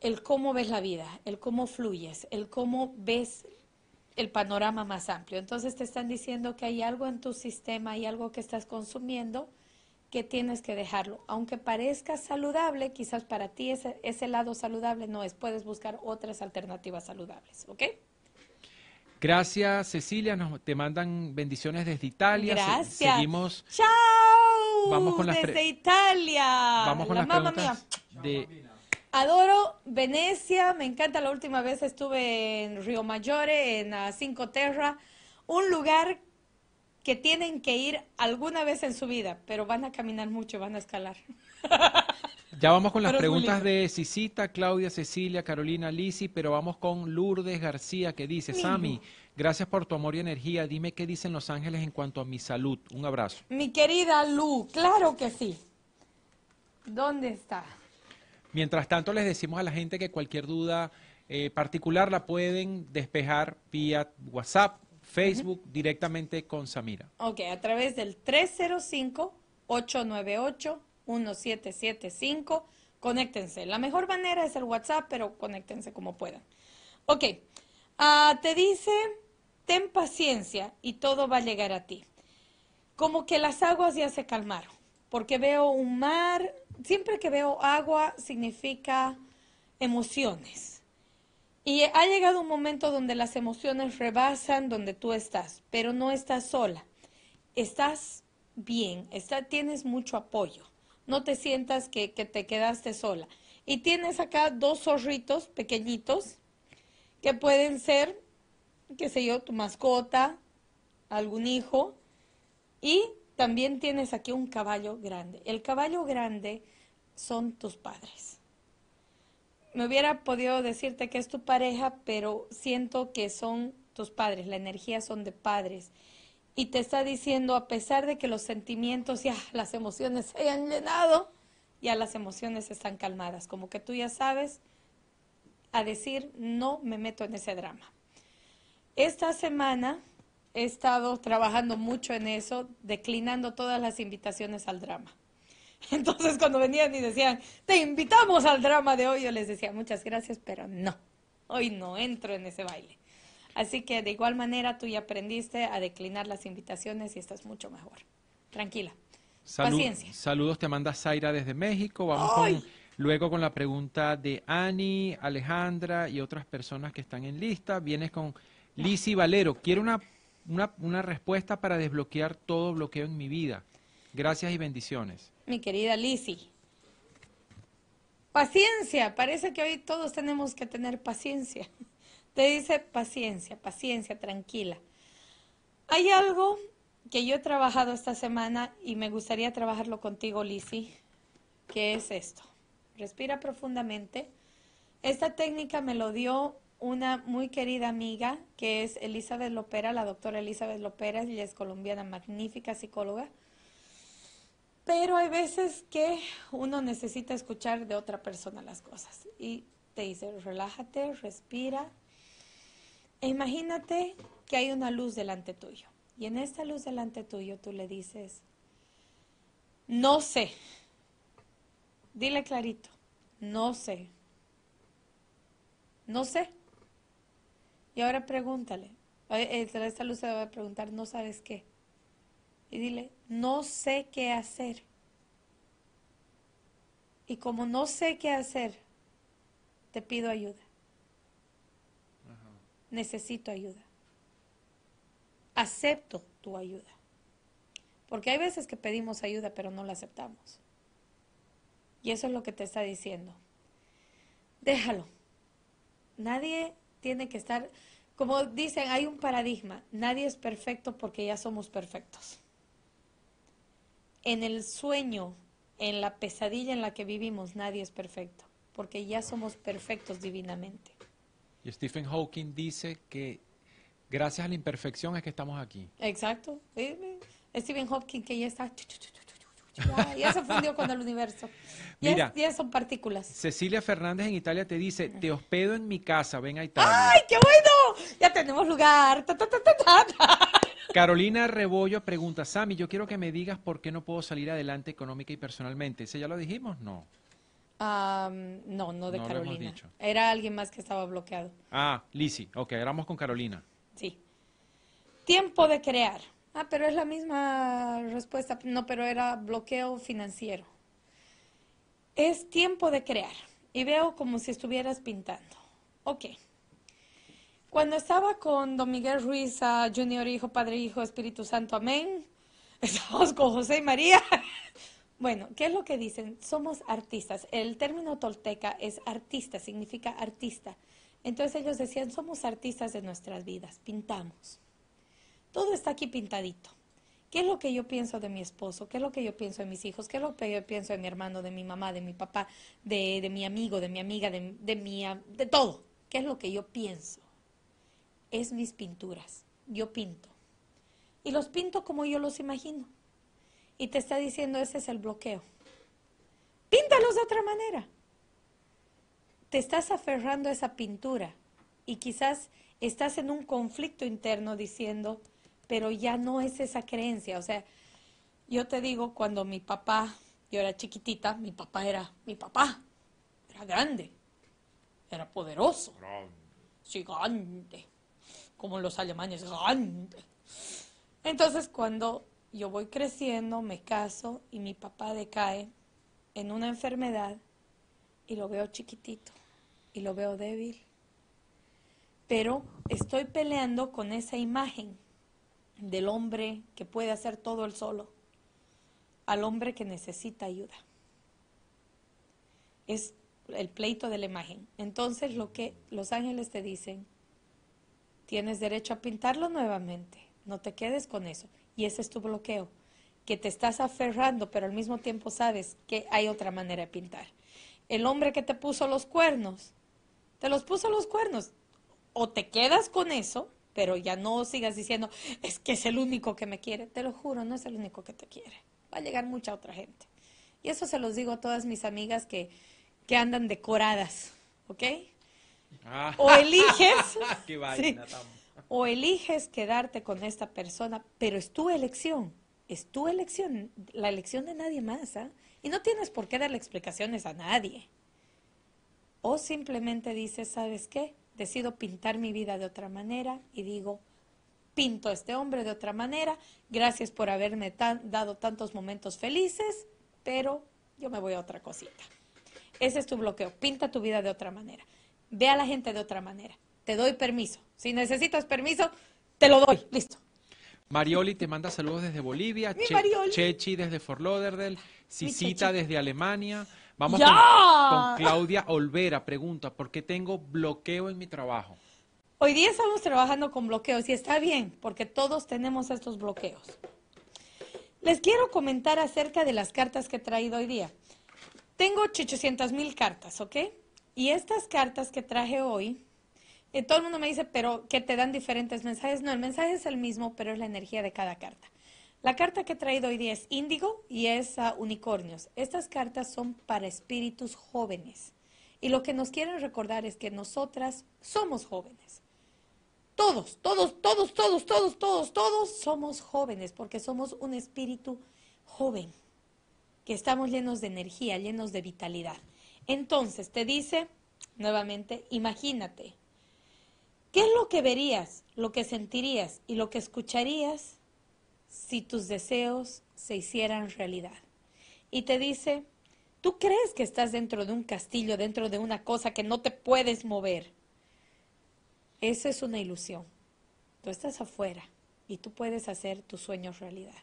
el cómo ves la vida, el cómo fluyes, el cómo ves el panorama más amplio. Entonces te están diciendo que hay algo en tu sistema, hay algo que estás consumiendo que tienes que dejarlo. Aunque parezca saludable, quizás para ti ese, ese lado saludable no es. Puedes buscar otras alternativas saludables, ¿ok? Gracias, Cecilia. Nos, te mandan bendiciones desde Italia. Gracias. seguimos. ¡Chao! Vamos con las desde Italia. Vamos con La las de... Adoro Venecia, me encanta. La última vez estuve en Río Maggiore, en Cinco Terra, un lugar que tienen que ir alguna vez en su vida, pero van a caminar mucho, van a escalar. [laughs] Ya vamos con las preguntas de Cicita, Claudia, Cecilia, Carolina, Lisi, pero vamos con Lourdes García que dice, Sami, gracias por tu amor y energía. Dime qué dicen Los Ángeles en cuanto a mi salud. Un abrazo. Mi querida Lu, claro que sí. ¿Dónde está? Mientras tanto, les decimos a la gente que cualquier duda eh, particular la pueden despejar vía WhatsApp, Facebook, directamente con Samira. Ok, a través del 305-898-1775. Conéctense. La mejor manera es el WhatsApp, pero conéctense como puedan. Ok, ah, te dice, ten paciencia y todo va a llegar a ti. Como que las aguas ya se calmaron, porque veo un mar siempre que veo agua significa emociones. Y ha llegado un momento donde las emociones rebasan donde tú estás, pero no estás sola. Estás bien, tienes mucho apoyo. No te sientas que, que te quedaste sola. Y tienes acá dos zorritos pequeñitos que pueden ser, qué sé yo, tu mascota, algún hijo. Y también tienes aquí un caballo grande. El caballo grande son tus padres. Me hubiera podido decirte que es tu pareja, pero siento que son tus padres, la energía son de padres. Y te está diciendo, a pesar de que los sentimientos y las emociones se hayan llenado, ya las emociones están calmadas, como que tú ya sabes a decir, no me meto en ese drama. Esta semana he estado trabajando mucho en eso, declinando todas las invitaciones al drama. [laughs] Entonces cuando venían y decían, te invitamos al drama de hoy, yo les decía, muchas gracias, pero no, hoy no entro en ese baile. Así que de igual manera tú ya aprendiste a declinar las invitaciones y estás mucho mejor. Tranquila. Paciencia. Saludos te manda Zaira desde México. Vamos luego con la pregunta de Ani, Alejandra y otras personas que están en lista. Vienes con Lisi Valero. Quiero una una, respuesta para desbloquear todo bloqueo en mi vida. Gracias y bendiciones. Mi querida Lisi. Paciencia, parece que hoy todos tenemos que tener paciencia. Te dice paciencia, paciencia, tranquila. Hay algo que yo he trabajado esta semana y me gustaría trabajarlo contigo, Lisi, que es esto. Respira profundamente. Esta técnica me lo dio una muy querida amiga que es Elizabeth Lopera, la doctora Elizabeth Lopera, ella es colombiana, magnífica psicóloga. Pero hay veces que uno necesita escuchar de otra persona las cosas y te dice, relájate, respira. E imagínate que hay una luz delante tuyo y en esta luz delante tuyo tú le dices, no sé, dile clarito, no sé, no sé. Y ahora pregúntale. Esta eh, luz se va a preguntar, no sabes qué. Y dile, no sé qué hacer. Y como no sé qué hacer, te pido ayuda. Necesito ayuda. Acepto tu ayuda. Porque hay veces que pedimos ayuda, pero no la aceptamos. Y eso es lo que te está diciendo. Déjalo. Nadie tiene que estar, como dicen, hay un paradigma, nadie es perfecto porque ya somos perfectos. En el sueño, en la pesadilla en la que vivimos, nadie es perfecto, porque ya somos perfectos divinamente. Y Stephen Hawking dice que gracias a la imperfección es que estamos aquí. Exacto. Eh, eh, Stephen Hawking que ya está ya se fundió con el universo. Ya, son partículas. Cecilia Fernández en Italia te dice, te hospedo en mi casa, ven a Italia. ¡Ay, qué bueno! Ya tenemos lugar. Carolina Rebollo pregunta, Sami, yo quiero que me digas por qué no puedo salir adelante económica y personalmente. ¿Ese ya lo dijimos? No. no, no de Carolina. Era alguien más que estaba bloqueado. Ah, Lisi. Ok, éramos con Carolina. Sí. Tiempo de crear. Ah, pero es la misma respuesta. No, pero era bloqueo financiero. Es tiempo de crear. Y veo como si estuvieras pintando. Ok. Cuando estaba con Don Miguel Ruiz, Junior Hijo, Padre Hijo, Espíritu Santo, amén. [laughs] Estamos con José y María. [laughs] Bueno, ¿qué es lo que dicen? Somos artistas. El término tolteca es artista, significa artista. Entonces ellos decían, somos artistas de nuestras vidas, pintamos. Todo está aquí pintadito. ¿Qué es lo que yo pienso de mi esposo? ¿Qué es lo que yo pienso de mis hijos? ¿Qué es lo que yo pienso de mi hermano, de mi mamá, de mi papá, de, mi amigo, de mi amiga, de, de, de todo? ¿Qué es lo que yo pienso? Es mis pinturas. Yo pinto. Y los pinto como yo los imagino. Y te está diciendo, ese es el bloqueo. Píntalos de otra manera. Te estás aferrando a esa pintura y quizás estás en un conflicto interno diciendo, pero ya no es esa creencia. O sea, yo te digo, cuando mi papá, yo era chiquitita, mi papá era mi papá, era grande, era poderoso, grande. gigante, como los alemanes, grande. Entonces cuando yo voy creciendo, me caso y mi papá decae en una enfermedad y lo veo chiquitito y lo veo débil. Pero estoy peleando con esa imagen del hombre que puede hacer todo él solo al hombre que necesita ayuda. Es el pleito de la imagen. Entonces lo que los ángeles te dicen, tienes derecho a pintarlo nuevamente, no te quedes con eso. Y ese es tu bloqueo, que te estás aferrando, pero al mismo tiempo sabes que hay otra manera de pintar. El hombre que te puso los cuernos, te los puso los cuernos, o te quedas con eso pero ya no sigas diciendo, es que es el único que me quiere. Te lo juro, no es el único que te quiere. Va a llegar mucha otra gente. Y eso se los digo a todas mis amigas que, andan decoradas, ¿ok? Ah. O eliges... [laughs] o eliges quedarte con esta persona, pero es tu elección. Es tu elección, la elección de nadie más. ¿ah? Y no tienes por qué darle explicaciones a nadie. O simplemente dices, ¿sabes qué? decido pintar mi vida de otra manera y digo, pinto a este hombre de otra manera, gracias por haberme dado tantos momentos felices, pero yo me voy a otra cosita. Ese es tu bloqueo, pinta tu vida de otra manera, ve a la gente de otra manera, te doy permiso, si necesitas permiso, te lo doy, listo. Marioli te manda saludos desde Bolivia, Chechi desde Fort Lauderdale, Cicita desde Alemania. Vamos con, Claudia Olvera. Pregunta, ¿por qué tengo bloqueo en mi trabajo? Hoy día estamos trabajando con bloqueos y está bien, porque todos tenemos estos bloqueos. Les quiero comentar acerca de las cartas que he traído hoy día. Tengo 800 mil cartas, ¿ok? Y estas cartas que traje hoy, eh, todo el mundo me dice, pero que te dan diferentes mensajes. No, el mensaje es el mismo, pero es la energía de cada carta. La carta que he traído hoy día es índigo y es a unicornios. Estas cartas son para espíritus jóvenes. Y lo que nos quieren recordar es que nosotras somos jóvenes. Todos, todos, todos, todos, todos, todos, todos somos jóvenes porque somos un espíritu joven, que estamos llenos de energía, llenos de vitalidad. Entonces te dice, nuevamente, imagínate, ¿qué es lo que verías, lo que sentirías y lo que escucharías si tus deseos se hicieran realidad. Y te dice, tú crees que estás dentro de un castillo, dentro de una cosa que no te puedes mover. esa es una ilusión. Tú estás afuera y tú puedes hacer tus sueños realidad.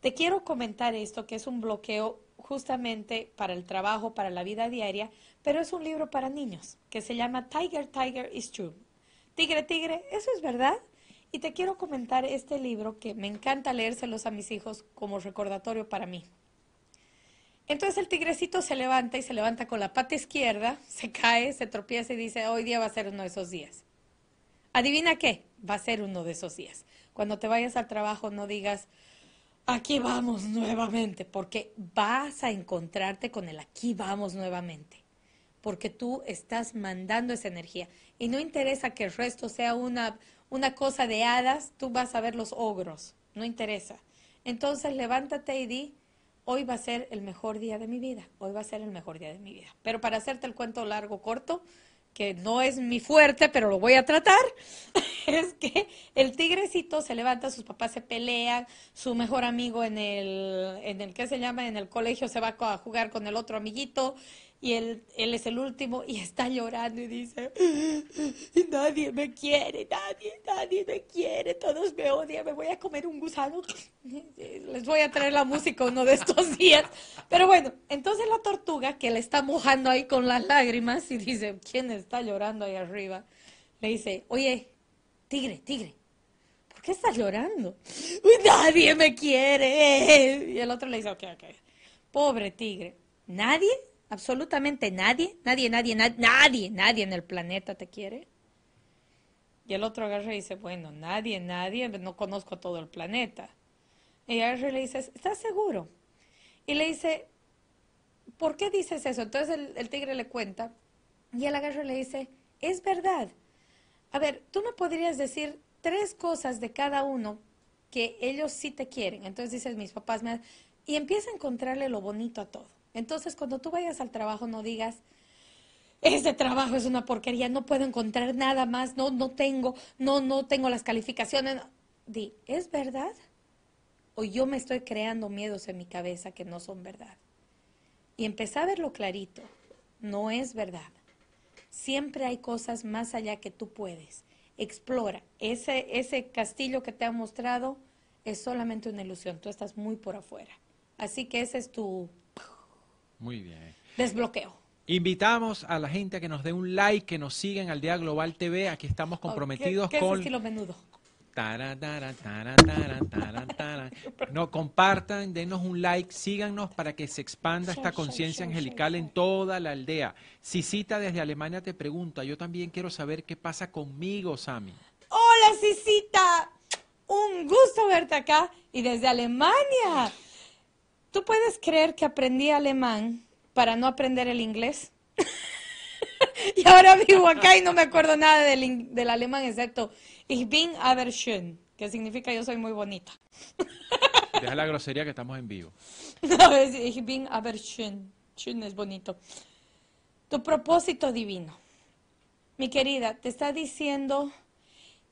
Te quiero comentar esto, que es un bloqueo justamente para el trabajo, para la vida diaria, pero es un libro para niños que se llama Tiger, Tiger is True. Tigre, tigre, eso es verdad. Y te quiero comentar este libro que me encanta leérselos a mis hijos como recordatorio para mí. Entonces el tigrecito se levanta y se levanta con la pata izquierda, se cae, se tropieza y dice, hoy día va a ser uno de esos días. Adivina qué, va a ser uno de esos días. Cuando te vayas al trabajo no digas, aquí vamos nuevamente, porque vas a encontrarte con el aquí vamos nuevamente, porque tú estás mandando esa energía. Y no interesa que el resto sea una, una cosa de hadas, tú vas a ver los ogros, no interesa. Entonces levántate y di, hoy va a ser el mejor día de mi vida, hoy va a ser el mejor día de mi vida. Pero para hacerte el cuento largo, corto, que no es mi fuerte, pero lo voy a tratar, [laughs] es que el tigrecito se levanta, sus papás se pelean, su mejor amigo en el, en el, ¿qué se llama? En el colegio se va a jugar con el otro amiguito, y él, es el último y está llorando y dice, nadie me quiere, nadie, nadie me quiere, todos me odian, me voy a comer un gusano, les voy a traer la música uno de estos días. Pero bueno, entonces la tortuga que le está mojando ahí con las lágrimas y dice, ¿quién está llorando ahí arriba? Le dice, oye, tigre, tigre, ¿por qué estás llorando? Nadie me quiere. Y el otro le dice, ok, ok, pobre tigre, ¿nadie? Absolutamente nadie, nadie, nadie, nadie, nadie, en el planeta te quiere. Y el otro agarra y dice, bueno, nadie, nadie, no conozco todo el planeta. Y el y le dice, ¿estás seguro? Y le dice, ¿por qué dices eso? Entonces el, tigre le cuenta y el agarra le dice, es verdad. A ver, tú me podrías decir tres cosas de cada uno que ellos sí te quieren. Entonces dices, mis papás me... Y empieza a encontrarle lo bonito a todo. Entonces, cuando tú vayas al trabajo, no digas, ese trabajo es una porquería, no puedo encontrar nada más, no, no tengo, no, no tengo las calificaciones. Di, ¿es verdad? O yo me estoy creando miedos en mi cabeza que no son verdad. Y empecé a verlo clarito, no es verdad. Siempre hay cosas más allá que tú puedes. Explora, ese, ese castillo que te ha mostrado es solamente una ilusión, tú estás muy por afuera. Así que ese es tu, muy bien. Desbloqueo. Invitamos a la gente a que nos dé un like, que nos sigan al Día Global TV. Aquí estamos oh, comprometidos con... qué con. Es estilo menudo? [laughs] no, compartan, denos un like, síganos para que se expanda esta conciencia angelical en toda la aldea. Cisita desde Alemania te pregunta, yo también quiero saber qué pasa conmigo, Sami. Hola, Cisita. un gusto verte acá y desde Alemania. ¿Tú puedes creer que aprendí alemán para no aprender el inglés? [laughs] y ahora vivo acá y no me acuerdo nada del, alemán, excepto Ich bin aber schön, que significa yo soy muy bonita. [laughs] Deja la grosería que estamos en vivo. [laughs] No, es Ich bin aber schön. Schön es bonito. Tu propósito divino. Mi querida, te está diciendo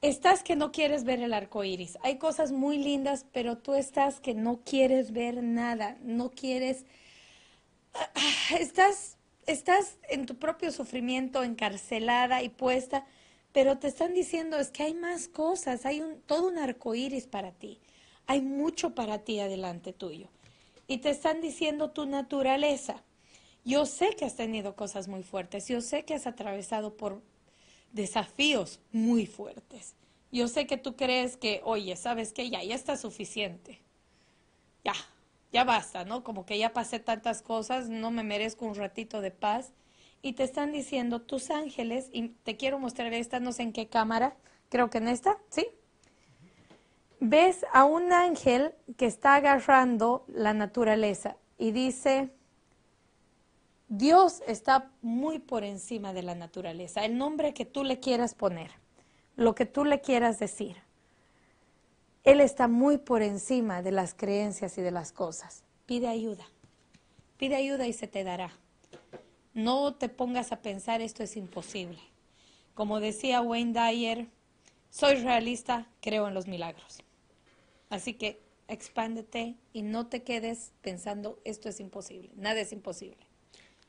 Estás que no quieres ver el arco iris. Hay cosas muy lindas, pero tú estás que no quieres ver nada, no quieres. Ah, estás, estás en tu propio sufrimiento, encarcelada y puesta, pero te están diciendo es que hay más cosas, hay un, todo un arco iris para ti, hay mucho para ti adelante tuyo. Y te están diciendo tu naturaleza. Yo sé que has tenido cosas muy fuertes, yo sé que has atravesado por desafíos muy fuertes. Yo sé que tú crees que, oye, sabes que ya, ya está suficiente. Ya, ya basta, ¿no? Como que ya pasé tantas cosas, no me merezco un ratito de paz. Y te están diciendo tus ángeles, y te quiero mostrar esta, no sé en qué cámara, creo que en esta, ¿sí? Ves a un ángel que está agarrando la naturaleza y dice, Dios está muy por encima de la naturaleza. El nombre que tú le quieras poner, lo que tú le quieras decir, Él está muy por encima de las creencias y de las cosas. Pide ayuda. Pide ayuda y se te dará. No te pongas a pensar esto es imposible. Como decía Wayne Dyer, soy realista, creo en los milagros. Así que expándete y no te quedes pensando esto es imposible. Nada es imposible.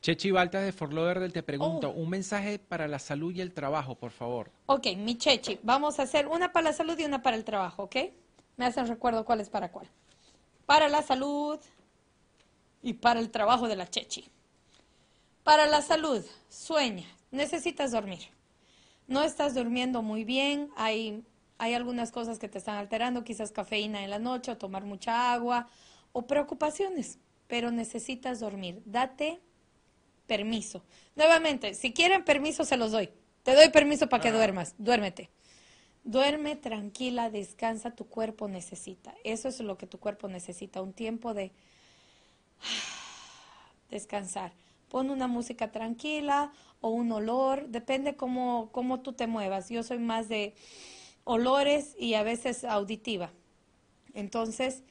Chechi Balta de Fort Del te pregunto, oh. un mensaje para la salud y el trabajo, por favor. Ok, mi Chechi, vamos a hacer una para la salud y una para el trabajo, ¿ok? Me hacen recuerdo cuál es para cuál. Para la salud y para el trabajo de la Chechi. Para la salud, sueña, necesitas dormir. No estás durmiendo muy bien, hay, hay algunas cosas que te están alterando, quizás cafeína en la noche o tomar mucha agua o preocupaciones, pero necesitas dormir. Date permiso. Nuevamente, si quieren permiso, se los doy. Te doy permiso para que duermas. Duérmete. Duerme tranquila, descansa, tu cuerpo necesita. Eso es lo que tu cuerpo necesita, un tiempo de [sighs] descansar. Pon una música tranquila o un olor, depende cómo, cómo tú te muevas. Yo soy más de olores y a veces auditiva. Entonces,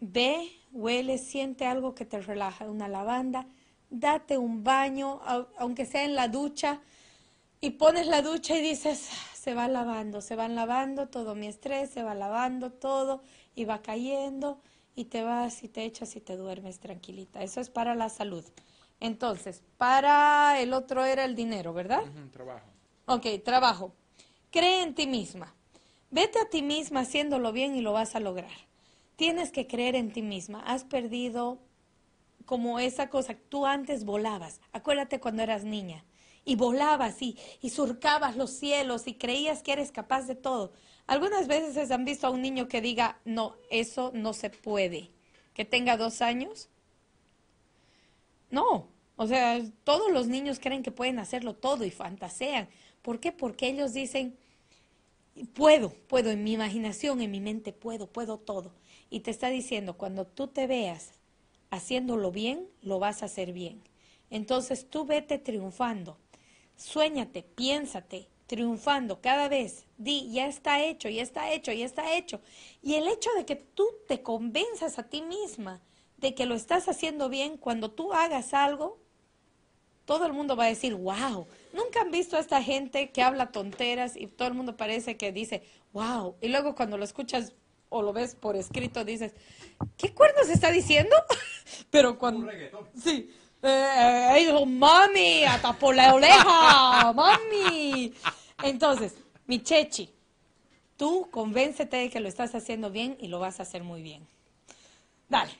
ve, huele, siente algo que te relaja, una lavanda date un baño, aunque sea en la ducha, y pones la ducha y dices, se va lavando, se van lavando todo mi estrés, se va lavando todo y va cayendo y te vas y te echas y te duermes tranquilita. Eso es para la salud. Entonces, para el otro era el dinero, ¿verdad? trabajo. Ok, trabajo. Cree en ti misma. Vete a ti misma haciéndolo bien y lo vas a lograr. Tienes que creer en ti misma. Has perdido como esa cosa. Tú antes volabas, acuérdate cuando eras niña, y volabas y, y surcabas los cielos y creías que eres capaz de todo. Algunas veces han visto a un niño que diga, no, eso no se puede, que tenga dos años. No, o sea, todos los niños creen que pueden hacerlo todo y fantasean. ¿Por qué? Porque ellos dicen, puedo, puedo, en mi imaginación, en mi mente, puedo, puedo todo. Y te está diciendo, cuando tú te veas haciéndolo bien, lo vas a hacer bien. Entonces tú vete triunfando. Suéñate, piénsate, triunfando cada vez. Di, ya está hecho, ya está hecho, ya está hecho. Y el hecho de que tú te convenzas a ti misma de que lo estás haciendo bien, cuando tú hagas algo, todo el mundo va a decir, wow, nunca han visto a esta gente que habla tonteras y todo el mundo parece que dice, wow. Y luego cuando lo escuchas o lo ves por escrito, dices, ¿qué cuernos está diciendo? [laughs] Pero cuando... Sí. Eh, eh dijo, mami, hasta por la oreja, [laughs] mami. Entonces, mi chechi, tú convéncete de que lo estás haciendo bien y lo vas a hacer muy bien. Dale,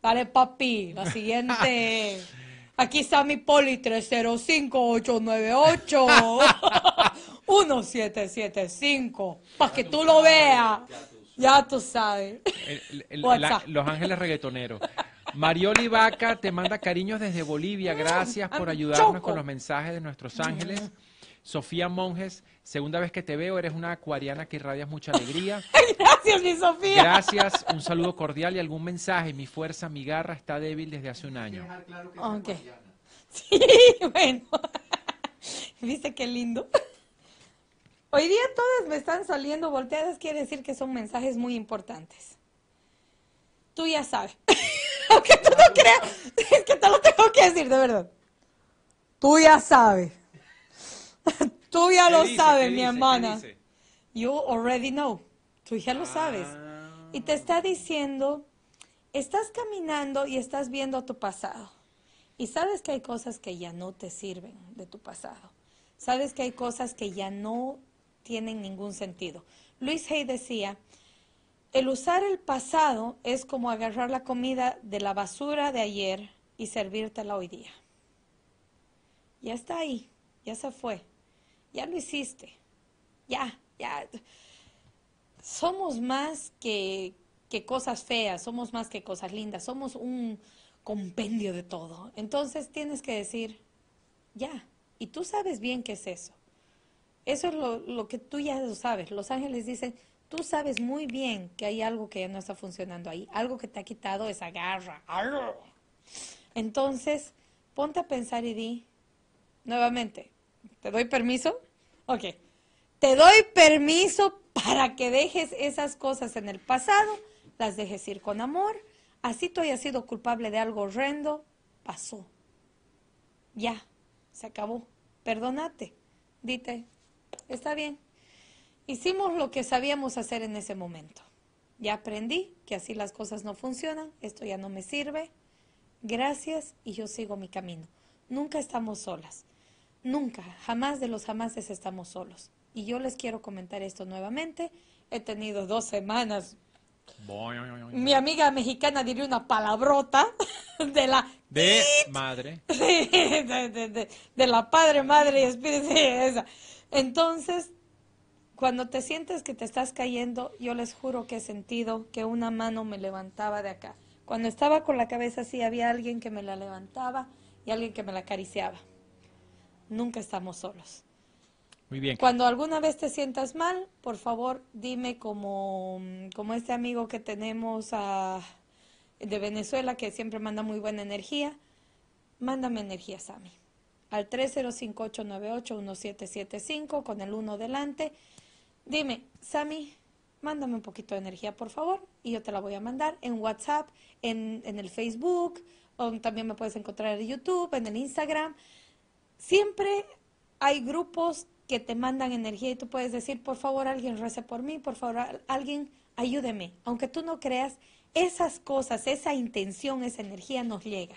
dale papi, la siguiente. [laughs] Aquí está mi poli 305-898-1775, para que tú lo veas. Ya tú sabes. [laughs] los Ángeles Reggaetoneros. Marioli Vaca te manda cariños desde Bolivia. Gracias por mm, ayudarnos con los mensajes de nuestros mm-hmm. ángeles. Sofía Monjes, segunda vez que te veo, eres una acuariana que irradias mucha [laughs] alegría. Gracias, mi Sofía. Gracias, un saludo cordial y algún mensaje. Mi fuerza, mi garra está débil desde hace un año. Claro okay. [laughs] Sí, bueno. Viste qué lindo. Hoy día todas me están saliendo volteadas, quiere decir que son mensajes muy importantes. Tú ya sabes. [laughs] Aunque tú no creas, [laughs] es que te lo tengo que decir, de verdad. Tú ya sabes. [laughs] tú ya lo sabes, mi hermana. You already know. Tú ya lo sabes. Y te está ah. diciendo, estás caminando y estás viendo tu pasado. Y sabes que hay cosas que ya no te sirven de tu pasado. Sabes que hay cosas que ya no tienen ningún sentido. Luis Hay decía, el usar el pasado es como agarrar la comida de la basura de ayer y servírtela hoy día. Ya está ahí, ya se fue, ya lo hiciste, ya, ya. Somos más que, que cosas feas, somos más que cosas lindas, somos un compendio de todo. Entonces tienes que decir, ya, y tú sabes bien qué es eso. Eso es lo, que tú ya sabes. Los ángeles dicen, tú sabes muy bien que hay algo que ya no está funcionando ahí, algo que te ha quitado esa garra. Entonces, ponte a pensar y di, nuevamente, ¿te doy permiso? Ok, te doy permiso para que dejes esas cosas en el pasado, las dejes ir con amor, así tú hayas sido culpable de algo horrendo, pasó. Ya, se acabó, perdónate, dite, está bien. Hicimos lo que sabíamos hacer en ese momento. Ya aprendí que así las cosas no funcionan, esto ya no me sirve. Gracias y yo sigo mi camino. Nunca estamos solas. Nunca, jamás de los jamases estamos solos. Y yo les quiero comentar esto nuevamente. He tenido dos semanas mi amiga mexicana diría una palabrota [laughs] de la... De madre. de, la padre, madre y espíritu. Entonces, cuando te sientes que te estás cayendo, yo les juro que he sentido que una mano me levantaba de acá. Cuando estaba con la cabeza así, había alguien que me la levantaba y alguien que me la acariciaba. Nunca estamos solos. Cuando alguna vez te sientas mal, por favor, dime como, como este amigo que tenemos ah, de Venezuela, que siempre manda muy buena energía. Mándame energía, Sammy, Al 3058981775, 1775 con el 1 delante. Dime, Sami, mándame un poquito de energía, por favor, y yo te la voy a mandar en WhatsApp, en, en el Facebook, o también me puedes encontrar en YouTube, en el Instagram. Siempre hay grupos que te mandan energía y tú puedes decir, por favor alguien rece por mí, por favor alguien ayúdeme. Aunque tú no creas, esas cosas, esa intención, esa energía nos llega.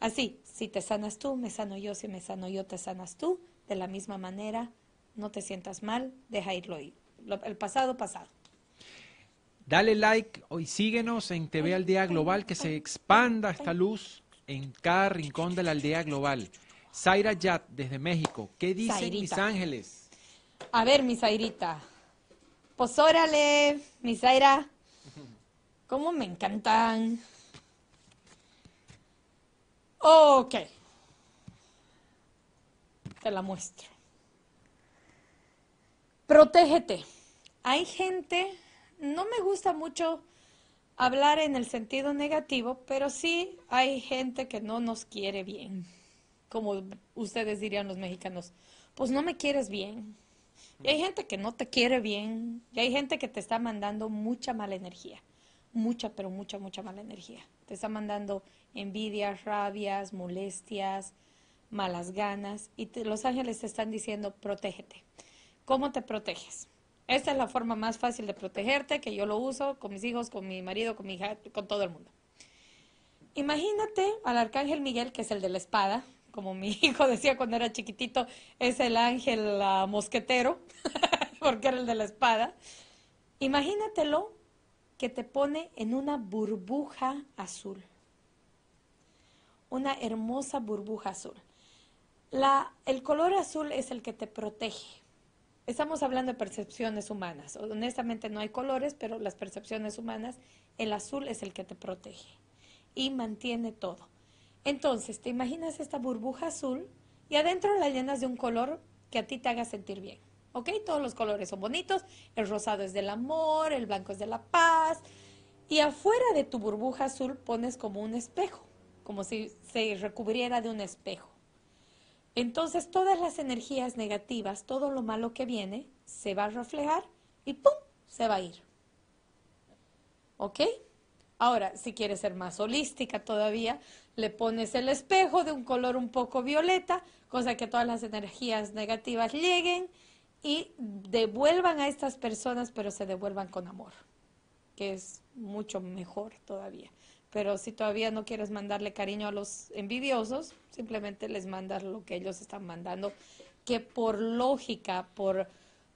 Así, si te sanas tú, me sano yo, si me sano yo, te sanas tú. De la misma manera, no te sientas mal, deja irlo ir. el pasado, pasado. Dale like y síguenos en TV Aldea Global, que se expanda esta luz en cada rincón de la aldea global. Zaira Yat, desde México. ¿Qué dicen mis ángeles? A ver, mi Zairita. Pues órale, mi Zaira. ¿Cómo me encantan? Ok. Te la muestro. Protégete. Hay gente, no me gusta mucho hablar en el sentido negativo, pero sí hay gente que no nos quiere bien como ustedes dirían los mexicanos, pues no me quieres bien. Y hay gente que no te quiere bien, y hay gente que te está mandando mucha mala energía, mucha, pero mucha, mucha mala energía. Te está mandando envidias, rabias, molestias, malas ganas, y los ángeles te están diciendo, protégete. ¿Cómo te proteges? Esta es la forma más fácil de protegerte, que yo lo uso con mis hijos, con mi marido, con mi hija, con todo el mundo. Imagínate al arcángel Miguel, que es el de la espada, como mi [laughs] hijo decía cuando era chiquitito, es el ángel mosquetero, [laughs] porque era el de la espada. Imagínatelo que te pone en una burbuja azul, una hermosa burbuja azul. el color azul es el que te protege. Estamos hablando de percepciones humanas. Honestamente no hay colores, pero las percepciones humanas, el azul es el que te protege y mantiene todo. Entonces, te imaginas esta burbuja azul y adentro la llenas de un color que a ti te haga sentir bien. ¿Ok? Todos los colores son bonitos. El rosado es del amor, el blanco es de la paz. Y afuera de tu burbuja azul pones como un espejo, como si se recubriera de un espejo. Entonces todas las energías negativas, todo lo malo que viene, se va a reflejar y ¡pum! se va a ir. ¿Ok? Ahora, si quieres ser más holística todavía, le pones el espejo de un color un poco violeta, cosa que todas las energías negativas lleguen y devuelvan a estas personas, pero se devuelvan con amor, que es mucho mejor todavía. Pero si todavía no quieres mandarle cariño a los envidiosos, simplemente les mandas lo que ellos están mandando, que por lógica, por,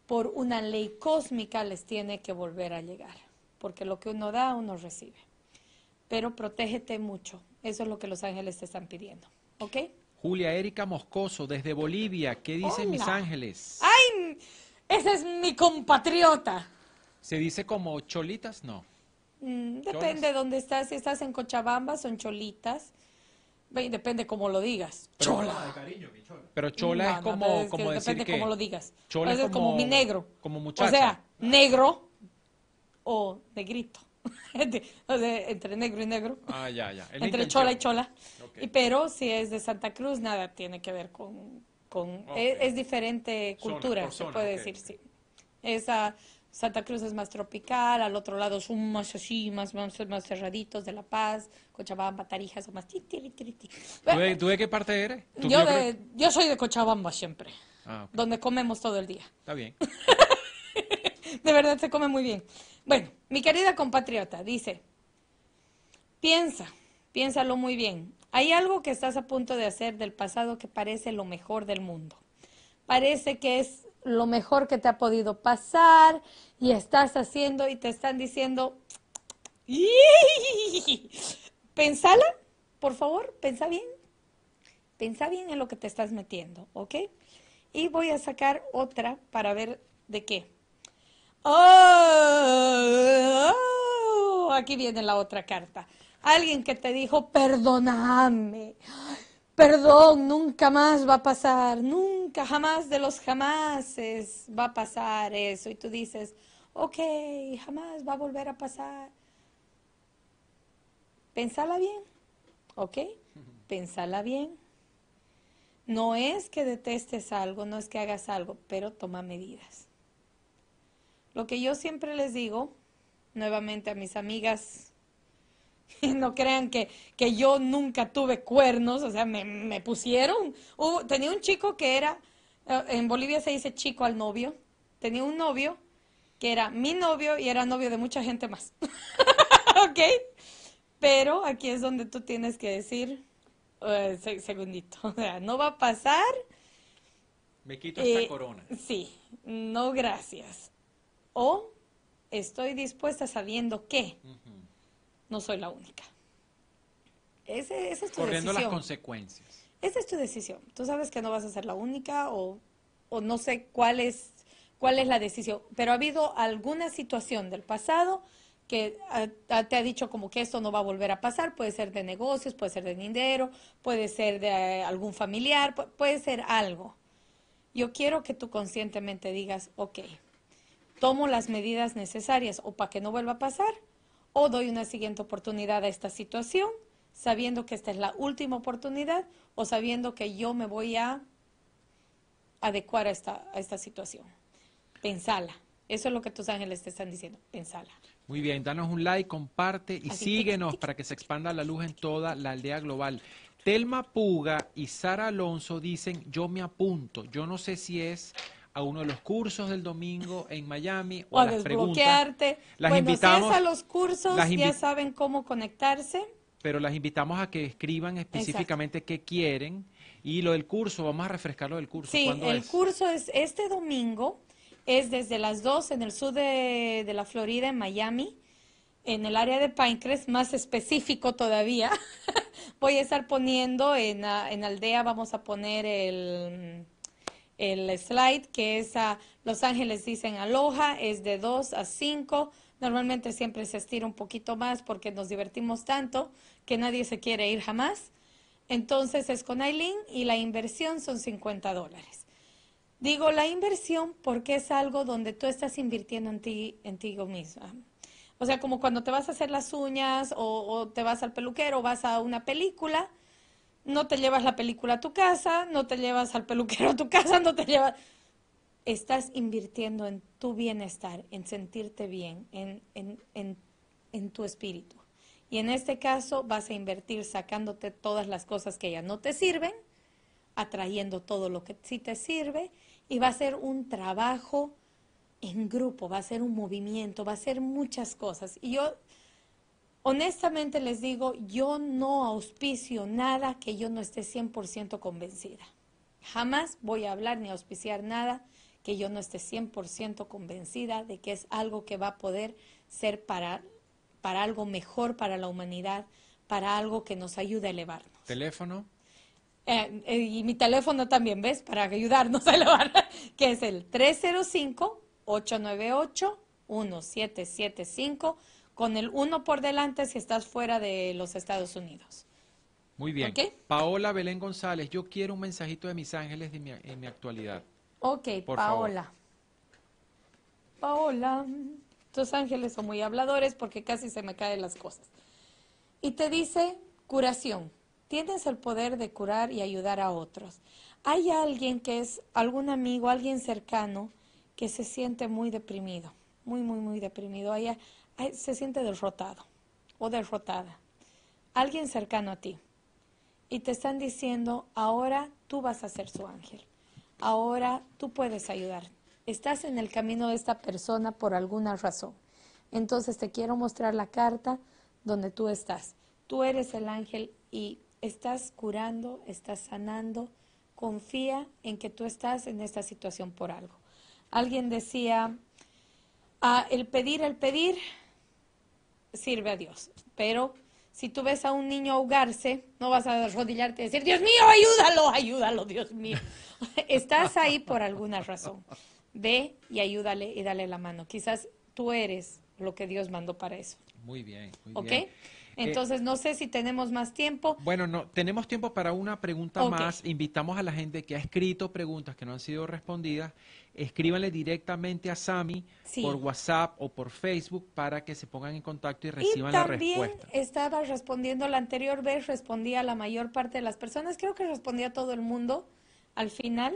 por una ley cósmica les tiene que volver a llegar, porque lo que uno da, uno recibe pero protégete mucho. Eso es lo que los ángeles te están pidiendo. ¿Ok? Julia Erika Moscoso, desde Bolivia. ¿Qué dicen mis ángeles? ¡Ay! Ese es mi compatriota. ¿Se dice como cholitas? No. Mm, depende de dónde estás. Si estás en Cochabamba, son cholitas. Depende cómo lo digas. chola. De Pero chola es como, depende cómo lo digas. Chola es como, mi negro. Como muchacho. O sea, negro o negrito. Este, entre negro y negro. Ah, entre chola y chola. Y, pero si es de Santa Cruz, nada tiene que ver con... con e, es, diferente cultura, se puede decir, sí. Esa, Santa Cruz es más tropical, al otro lado son más así, más, más, más cerraditos de La Paz, Cochabamba, Tarija, son más... ¿Tú, de, qué parte eres? Yo, soy de Cochabamba siempre, ah, donde comemos todo el día. Está bien. [laughs] de verdad, se come muy bien. Bueno, mi querida compatriota dice, piensa, piénsalo muy bien. Hay algo que estás a punto de hacer del pasado que parece lo mejor del mundo. Parece que es lo mejor que te ha podido pasar y estás haciendo y te están diciendo, pensala, por favor, pensa bien. Pensa bien en lo que te estás metiendo, ¿ok? Y voy a sacar otra para ver de qué. Oh, aquí viene la otra carta. Alguien que te dijo, perdóname, perdón, nunca más va a pasar, nunca, jamás de los jamases va a pasar eso. Y tú dices, ok, jamás va a volver a pasar. Pensala bien, ¿ok? Pensala bien. No es que detestes algo, no es que hagas algo, pero toma medidas. Lo que yo siempre les digo, nuevamente a mis amigas, [laughs] no crean que, que yo nunca tuve cuernos, o sea, me, pusieron. tenía un chico que era, eh, en Bolivia se dice chico al novio, tenía un novio que era mi novio y era novio de mucha gente más. [laughs] ¿Ok? Pero aquí es donde tú tienes que decir, eh, segundito, [laughs] o sea, no va a pasar. Me quito esta eh, corona. Sí, no gracias o estoy dispuesta sabiendo que no soy la única. Ese, esa es tu Corriendo las consecuencias. Esa es tu decisión. Tú sabes que no vas a ser la única o, no sé cuál es, cuál es la decisión. Pero ha habido alguna situación del pasado que ah, ah, te ha dicho como que esto no va a volver a pasar, puede ser de negocios, puede ser de dinero, puede ser de eh, algún familiar, puede ser algo. Yo quiero que tú conscientemente digas, ok, tomo las medidas necesarias o para que no vuelva a pasar, o doy una siguiente oportunidad a esta situación, sabiendo que esta es la última oportunidad o sabiendo que yo me voy a adecuar a esta, a esta situación. Pensala. Eso es lo que tus ángeles te están diciendo. Pensala. Muy bien, danos un like, comparte y síguenos para que se expanda la luz en toda la aldea global. Telma Puga y Sara Alonso dicen, yo me apunto. Yo no sé si es a uno de los cursos del domingo en Miami o, o a las desbloquearte. Preguntas. Las Cuando a los cursos ya saben cómo conectarse. Pero las invitamos a que escriban específicamente qué quieren y lo del curso, vamos a refrescar lo del curso. Sí, el curso es este domingo, es desde las 2 en el sur de, la Florida, en Miami en el área de Pinecrest, más específico todavía, [laughs] voy a estar poniendo en, ah, en Aldea, vamos a poner el, el slide, que es a Los Ángeles dicen aloha, es de 2 a 5. Normalmente siempre se estira un poquito más porque nos divertimos tanto que nadie se quiere ir jamás. Entonces es con Aileen y la inversión son 50 dólares. Digo la inversión porque es algo donde tú estás invirtiendo en ti, en ti misma. O sea, como cuando te vas a hacer las uñas o, o te vas al peluquero, vas a una película, no te llevas la película a tu casa, no te llevas al peluquero a tu casa, no te llevas... Estás invirtiendo en tu bienestar, en sentirte bien, en, en tu espíritu. Y en este caso vas a invertir sacándote todas las cosas que ya no te sirven, atrayendo todo lo que sí te sirve y va a ser un trabajo en grupo, va a ser un movimiento, va a ser muchas cosas. Y yo Honestamente les digo, yo no auspicio nada que yo no esté 100% convencida. Jamás voy a hablar ni auspiciar nada que yo no esté 100% convencida de que es algo que va a poder ser para, para algo mejor para la humanidad, para algo que nos ayude a elevarnos. ¿Teléfono? Eh, eh, y mi teléfono también, ¿ves? Para ayudarnos a elevar, [laughs] que es el 305-898-1775 con el uno por delante si estás fuera de los Estados Unidos. Muy bien. Paola Belén González, yo quiero un mensajito de mis ángeles en mi actualidad. Ok, Paola. Paola, tus ángeles son muy habladores porque casi se me caen las cosas. Y te dice curación. Tienes el poder de curar y ayudar a otros. Hay alguien que es algún amigo, alguien cercano que se siente muy deprimido, muy, muy, muy deprimido. Hay, se siente derrotado o derrotada. Alguien cercano a ti. Y te están diciendo, ahora tú vas a ser su ángel. Ahora tú puedes ayudar. Estás en el camino de esta persona por alguna razón. Entonces te quiero mostrar la carta donde tú estás. Tú eres el ángel y estás curando, estás sanando. Confía en que tú estás en esta situación por algo. Alguien decía, ah, el pedir, el pedir, sirve a Dios. Pero si tú ves a un niño ahogarse, no vas a arrodillarte y decir, Dios mío, ayúdalo, ayúdalo, Dios mío. [laughs] Estás ahí por alguna razón. Ve y ayúdale y dale la mano. Quizás tú eres lo que Dios mandó para eso. Muy bien. Muy ¿Ok? Bien. Eh, Entonces, no sé si tenemos más tiempo. Bueno, no, tenemos tiempo para una pregunta más. Invitamos a la gente que ha escrito preguntas que no han sido respondidas. Escríbanle directamente a Sami por WhatsApp o por Facebook para que se pongan en contacto y reciban la respuesta. También estaba respondiendo la anterior vez, respondía a la mayor parte de las personas. Creo que respondía a todo el mundo al final.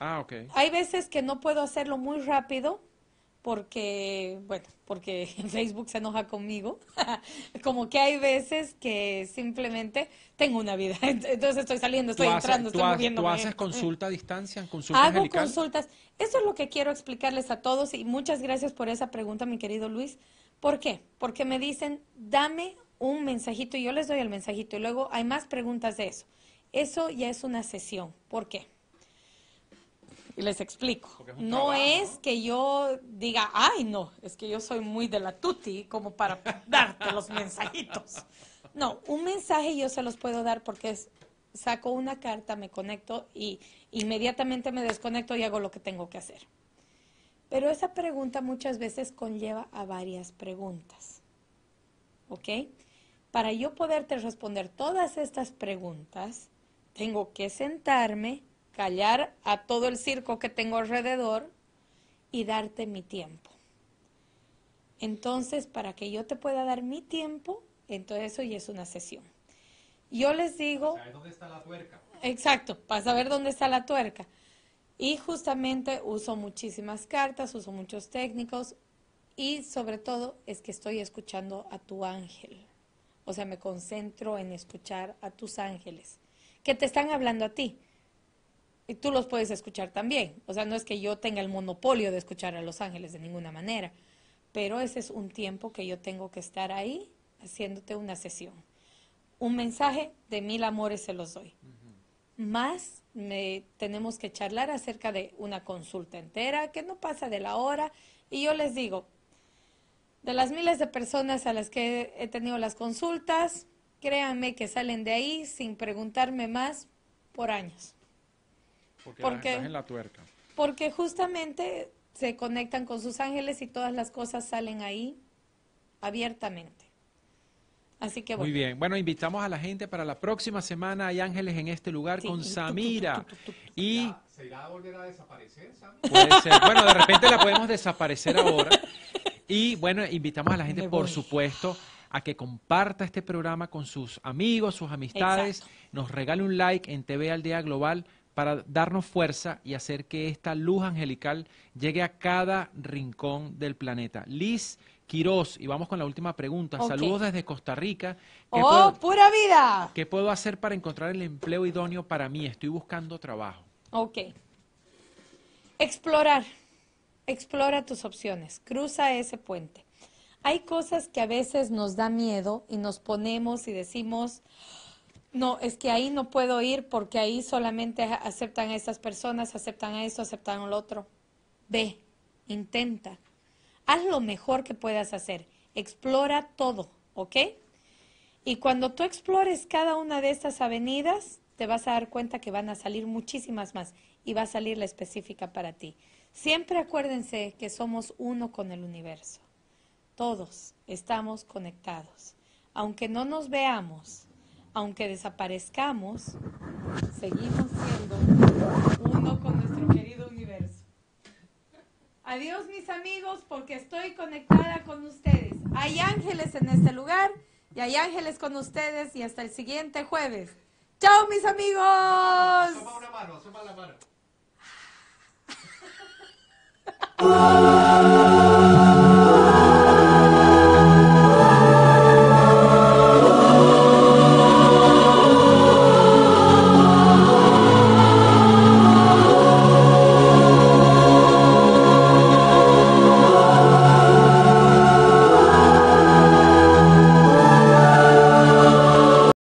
Ah, ok. Hay veces que no puedo hacerlo muy rápido porque, bueno, porque [laughs] Facebook se enoja conmigo. [laughs] Como que hay veces que simplemente tengo una vida. [laughs] Entonces estoy saliendo, estoy entrando, estoy ¿Tú haces consulta a distancia, Hago consultas. Eso es lo que quiero explicarles a todos y muchas gracias por esa pregunta, mi querido Luis. ¿Por qué? Porque me dicen, dame un mensajito y yo les doy el mensajito y luego hay más preguntas de eso. Eso ya es una sesión. ¿Por qué? Y les explico. no es que yo diga, ay, no, es que yo soy muy de la tuti como para darte los mensajitos. No, un mensaje yo se los puedo dar porque es, saco una carta, me conecto y inmediatamente me desconecto y hago lo que tengo que hacer. Pero esa pregunta muchas veces conlleva a varias preguntas. ¿Ok? Para yo poderte responder todas estas preguntas, tengo que sentarme, callar a todo el circo que tengo alrededor y darte mi tiempo. Entonces, para que yo te pueda dar mi tiempo, entonces eso es una sesión. Yo les digo... dónde está la tuerca. Exacto, para saber dónde está la tuerca. Y justamente uso muchísimas cartas, uso muchos técnicos y sobre todo es que estoy escuchando a tu ángel. O sea, me concentro en escuchar a tus ángeles que te están hablando a ti y tú los puedes escuchar también. O sea, no es que yo tenga el monopolio de escuchar a Los Ángeles de ninguna manera, pero ese es un tiempo que yo tengo que estar ahí haciéndote una sesión. Un mensaje de mil amores se los doy. Más me, tenemos que charlar acerca de una consulta entera que no pasa de la hora y yo les digo, de las miles de personas a las que he tenido las consultas, créanme que salen de ahí sin preguntarme más por años porque, la tuerca. Porque justamente se conectan con sus ángeles y todas las cosas salen ahí abiertamente. Así que Muy bien. Bueno, invitamos a la gente para la próxima semana. Hay ángeles en este lugar con Samira. Y. ¿Se irá a volver a desaparecer, Samira? Bueno, de repente la podemos desaparecer ahora. Y bueno, invitamos a la gente, por supuesto, a que comparta este programa con sus amigos, sus amistades. Nos regale un like en TV Aldea Global para darnos fuerza y hacer que esta luz angelical llegue a cada rincón del planeta. Liz Quiroz, y vamos con la última pregunta. Saludos desde Costa Rica. ¡Oh, pura vida! ¿Qué puedo hacer para encontrar el empleo idóneo para mí? Estoy buscando trabajo. Ok. Explorar. Explora tus opciones. Cruza ese puente. Hay cosas que a veces nos da miedo y nos ponemos y decimos, no, es que ahí no puedo ir porque ahí solamente aceptan a estas personas, aceptan a eso, aceptan al otro. Ve, intenta. Haz lo mejor que puedas hacer. Explora todo, ¿ok? Y cuando tú explores cada una de estas avenidas, te vas a dar cuenta que van a salir muchísimas más y va a salir la específica para ti. Siempre acuérdense que somos uno con el universo. Todos estamos conectados. Aunque no nos veamos, aunque desaparezcamos, seguimos siendo uno con nuestro querido universo. Adiós mis amigos, porque estoy conectada con ustedes. Hay ángeles en este lugar y hay ángeles con ustedes y hasta el siguiente jueves. Chao mis amigos. una mano, la mano. [laughs]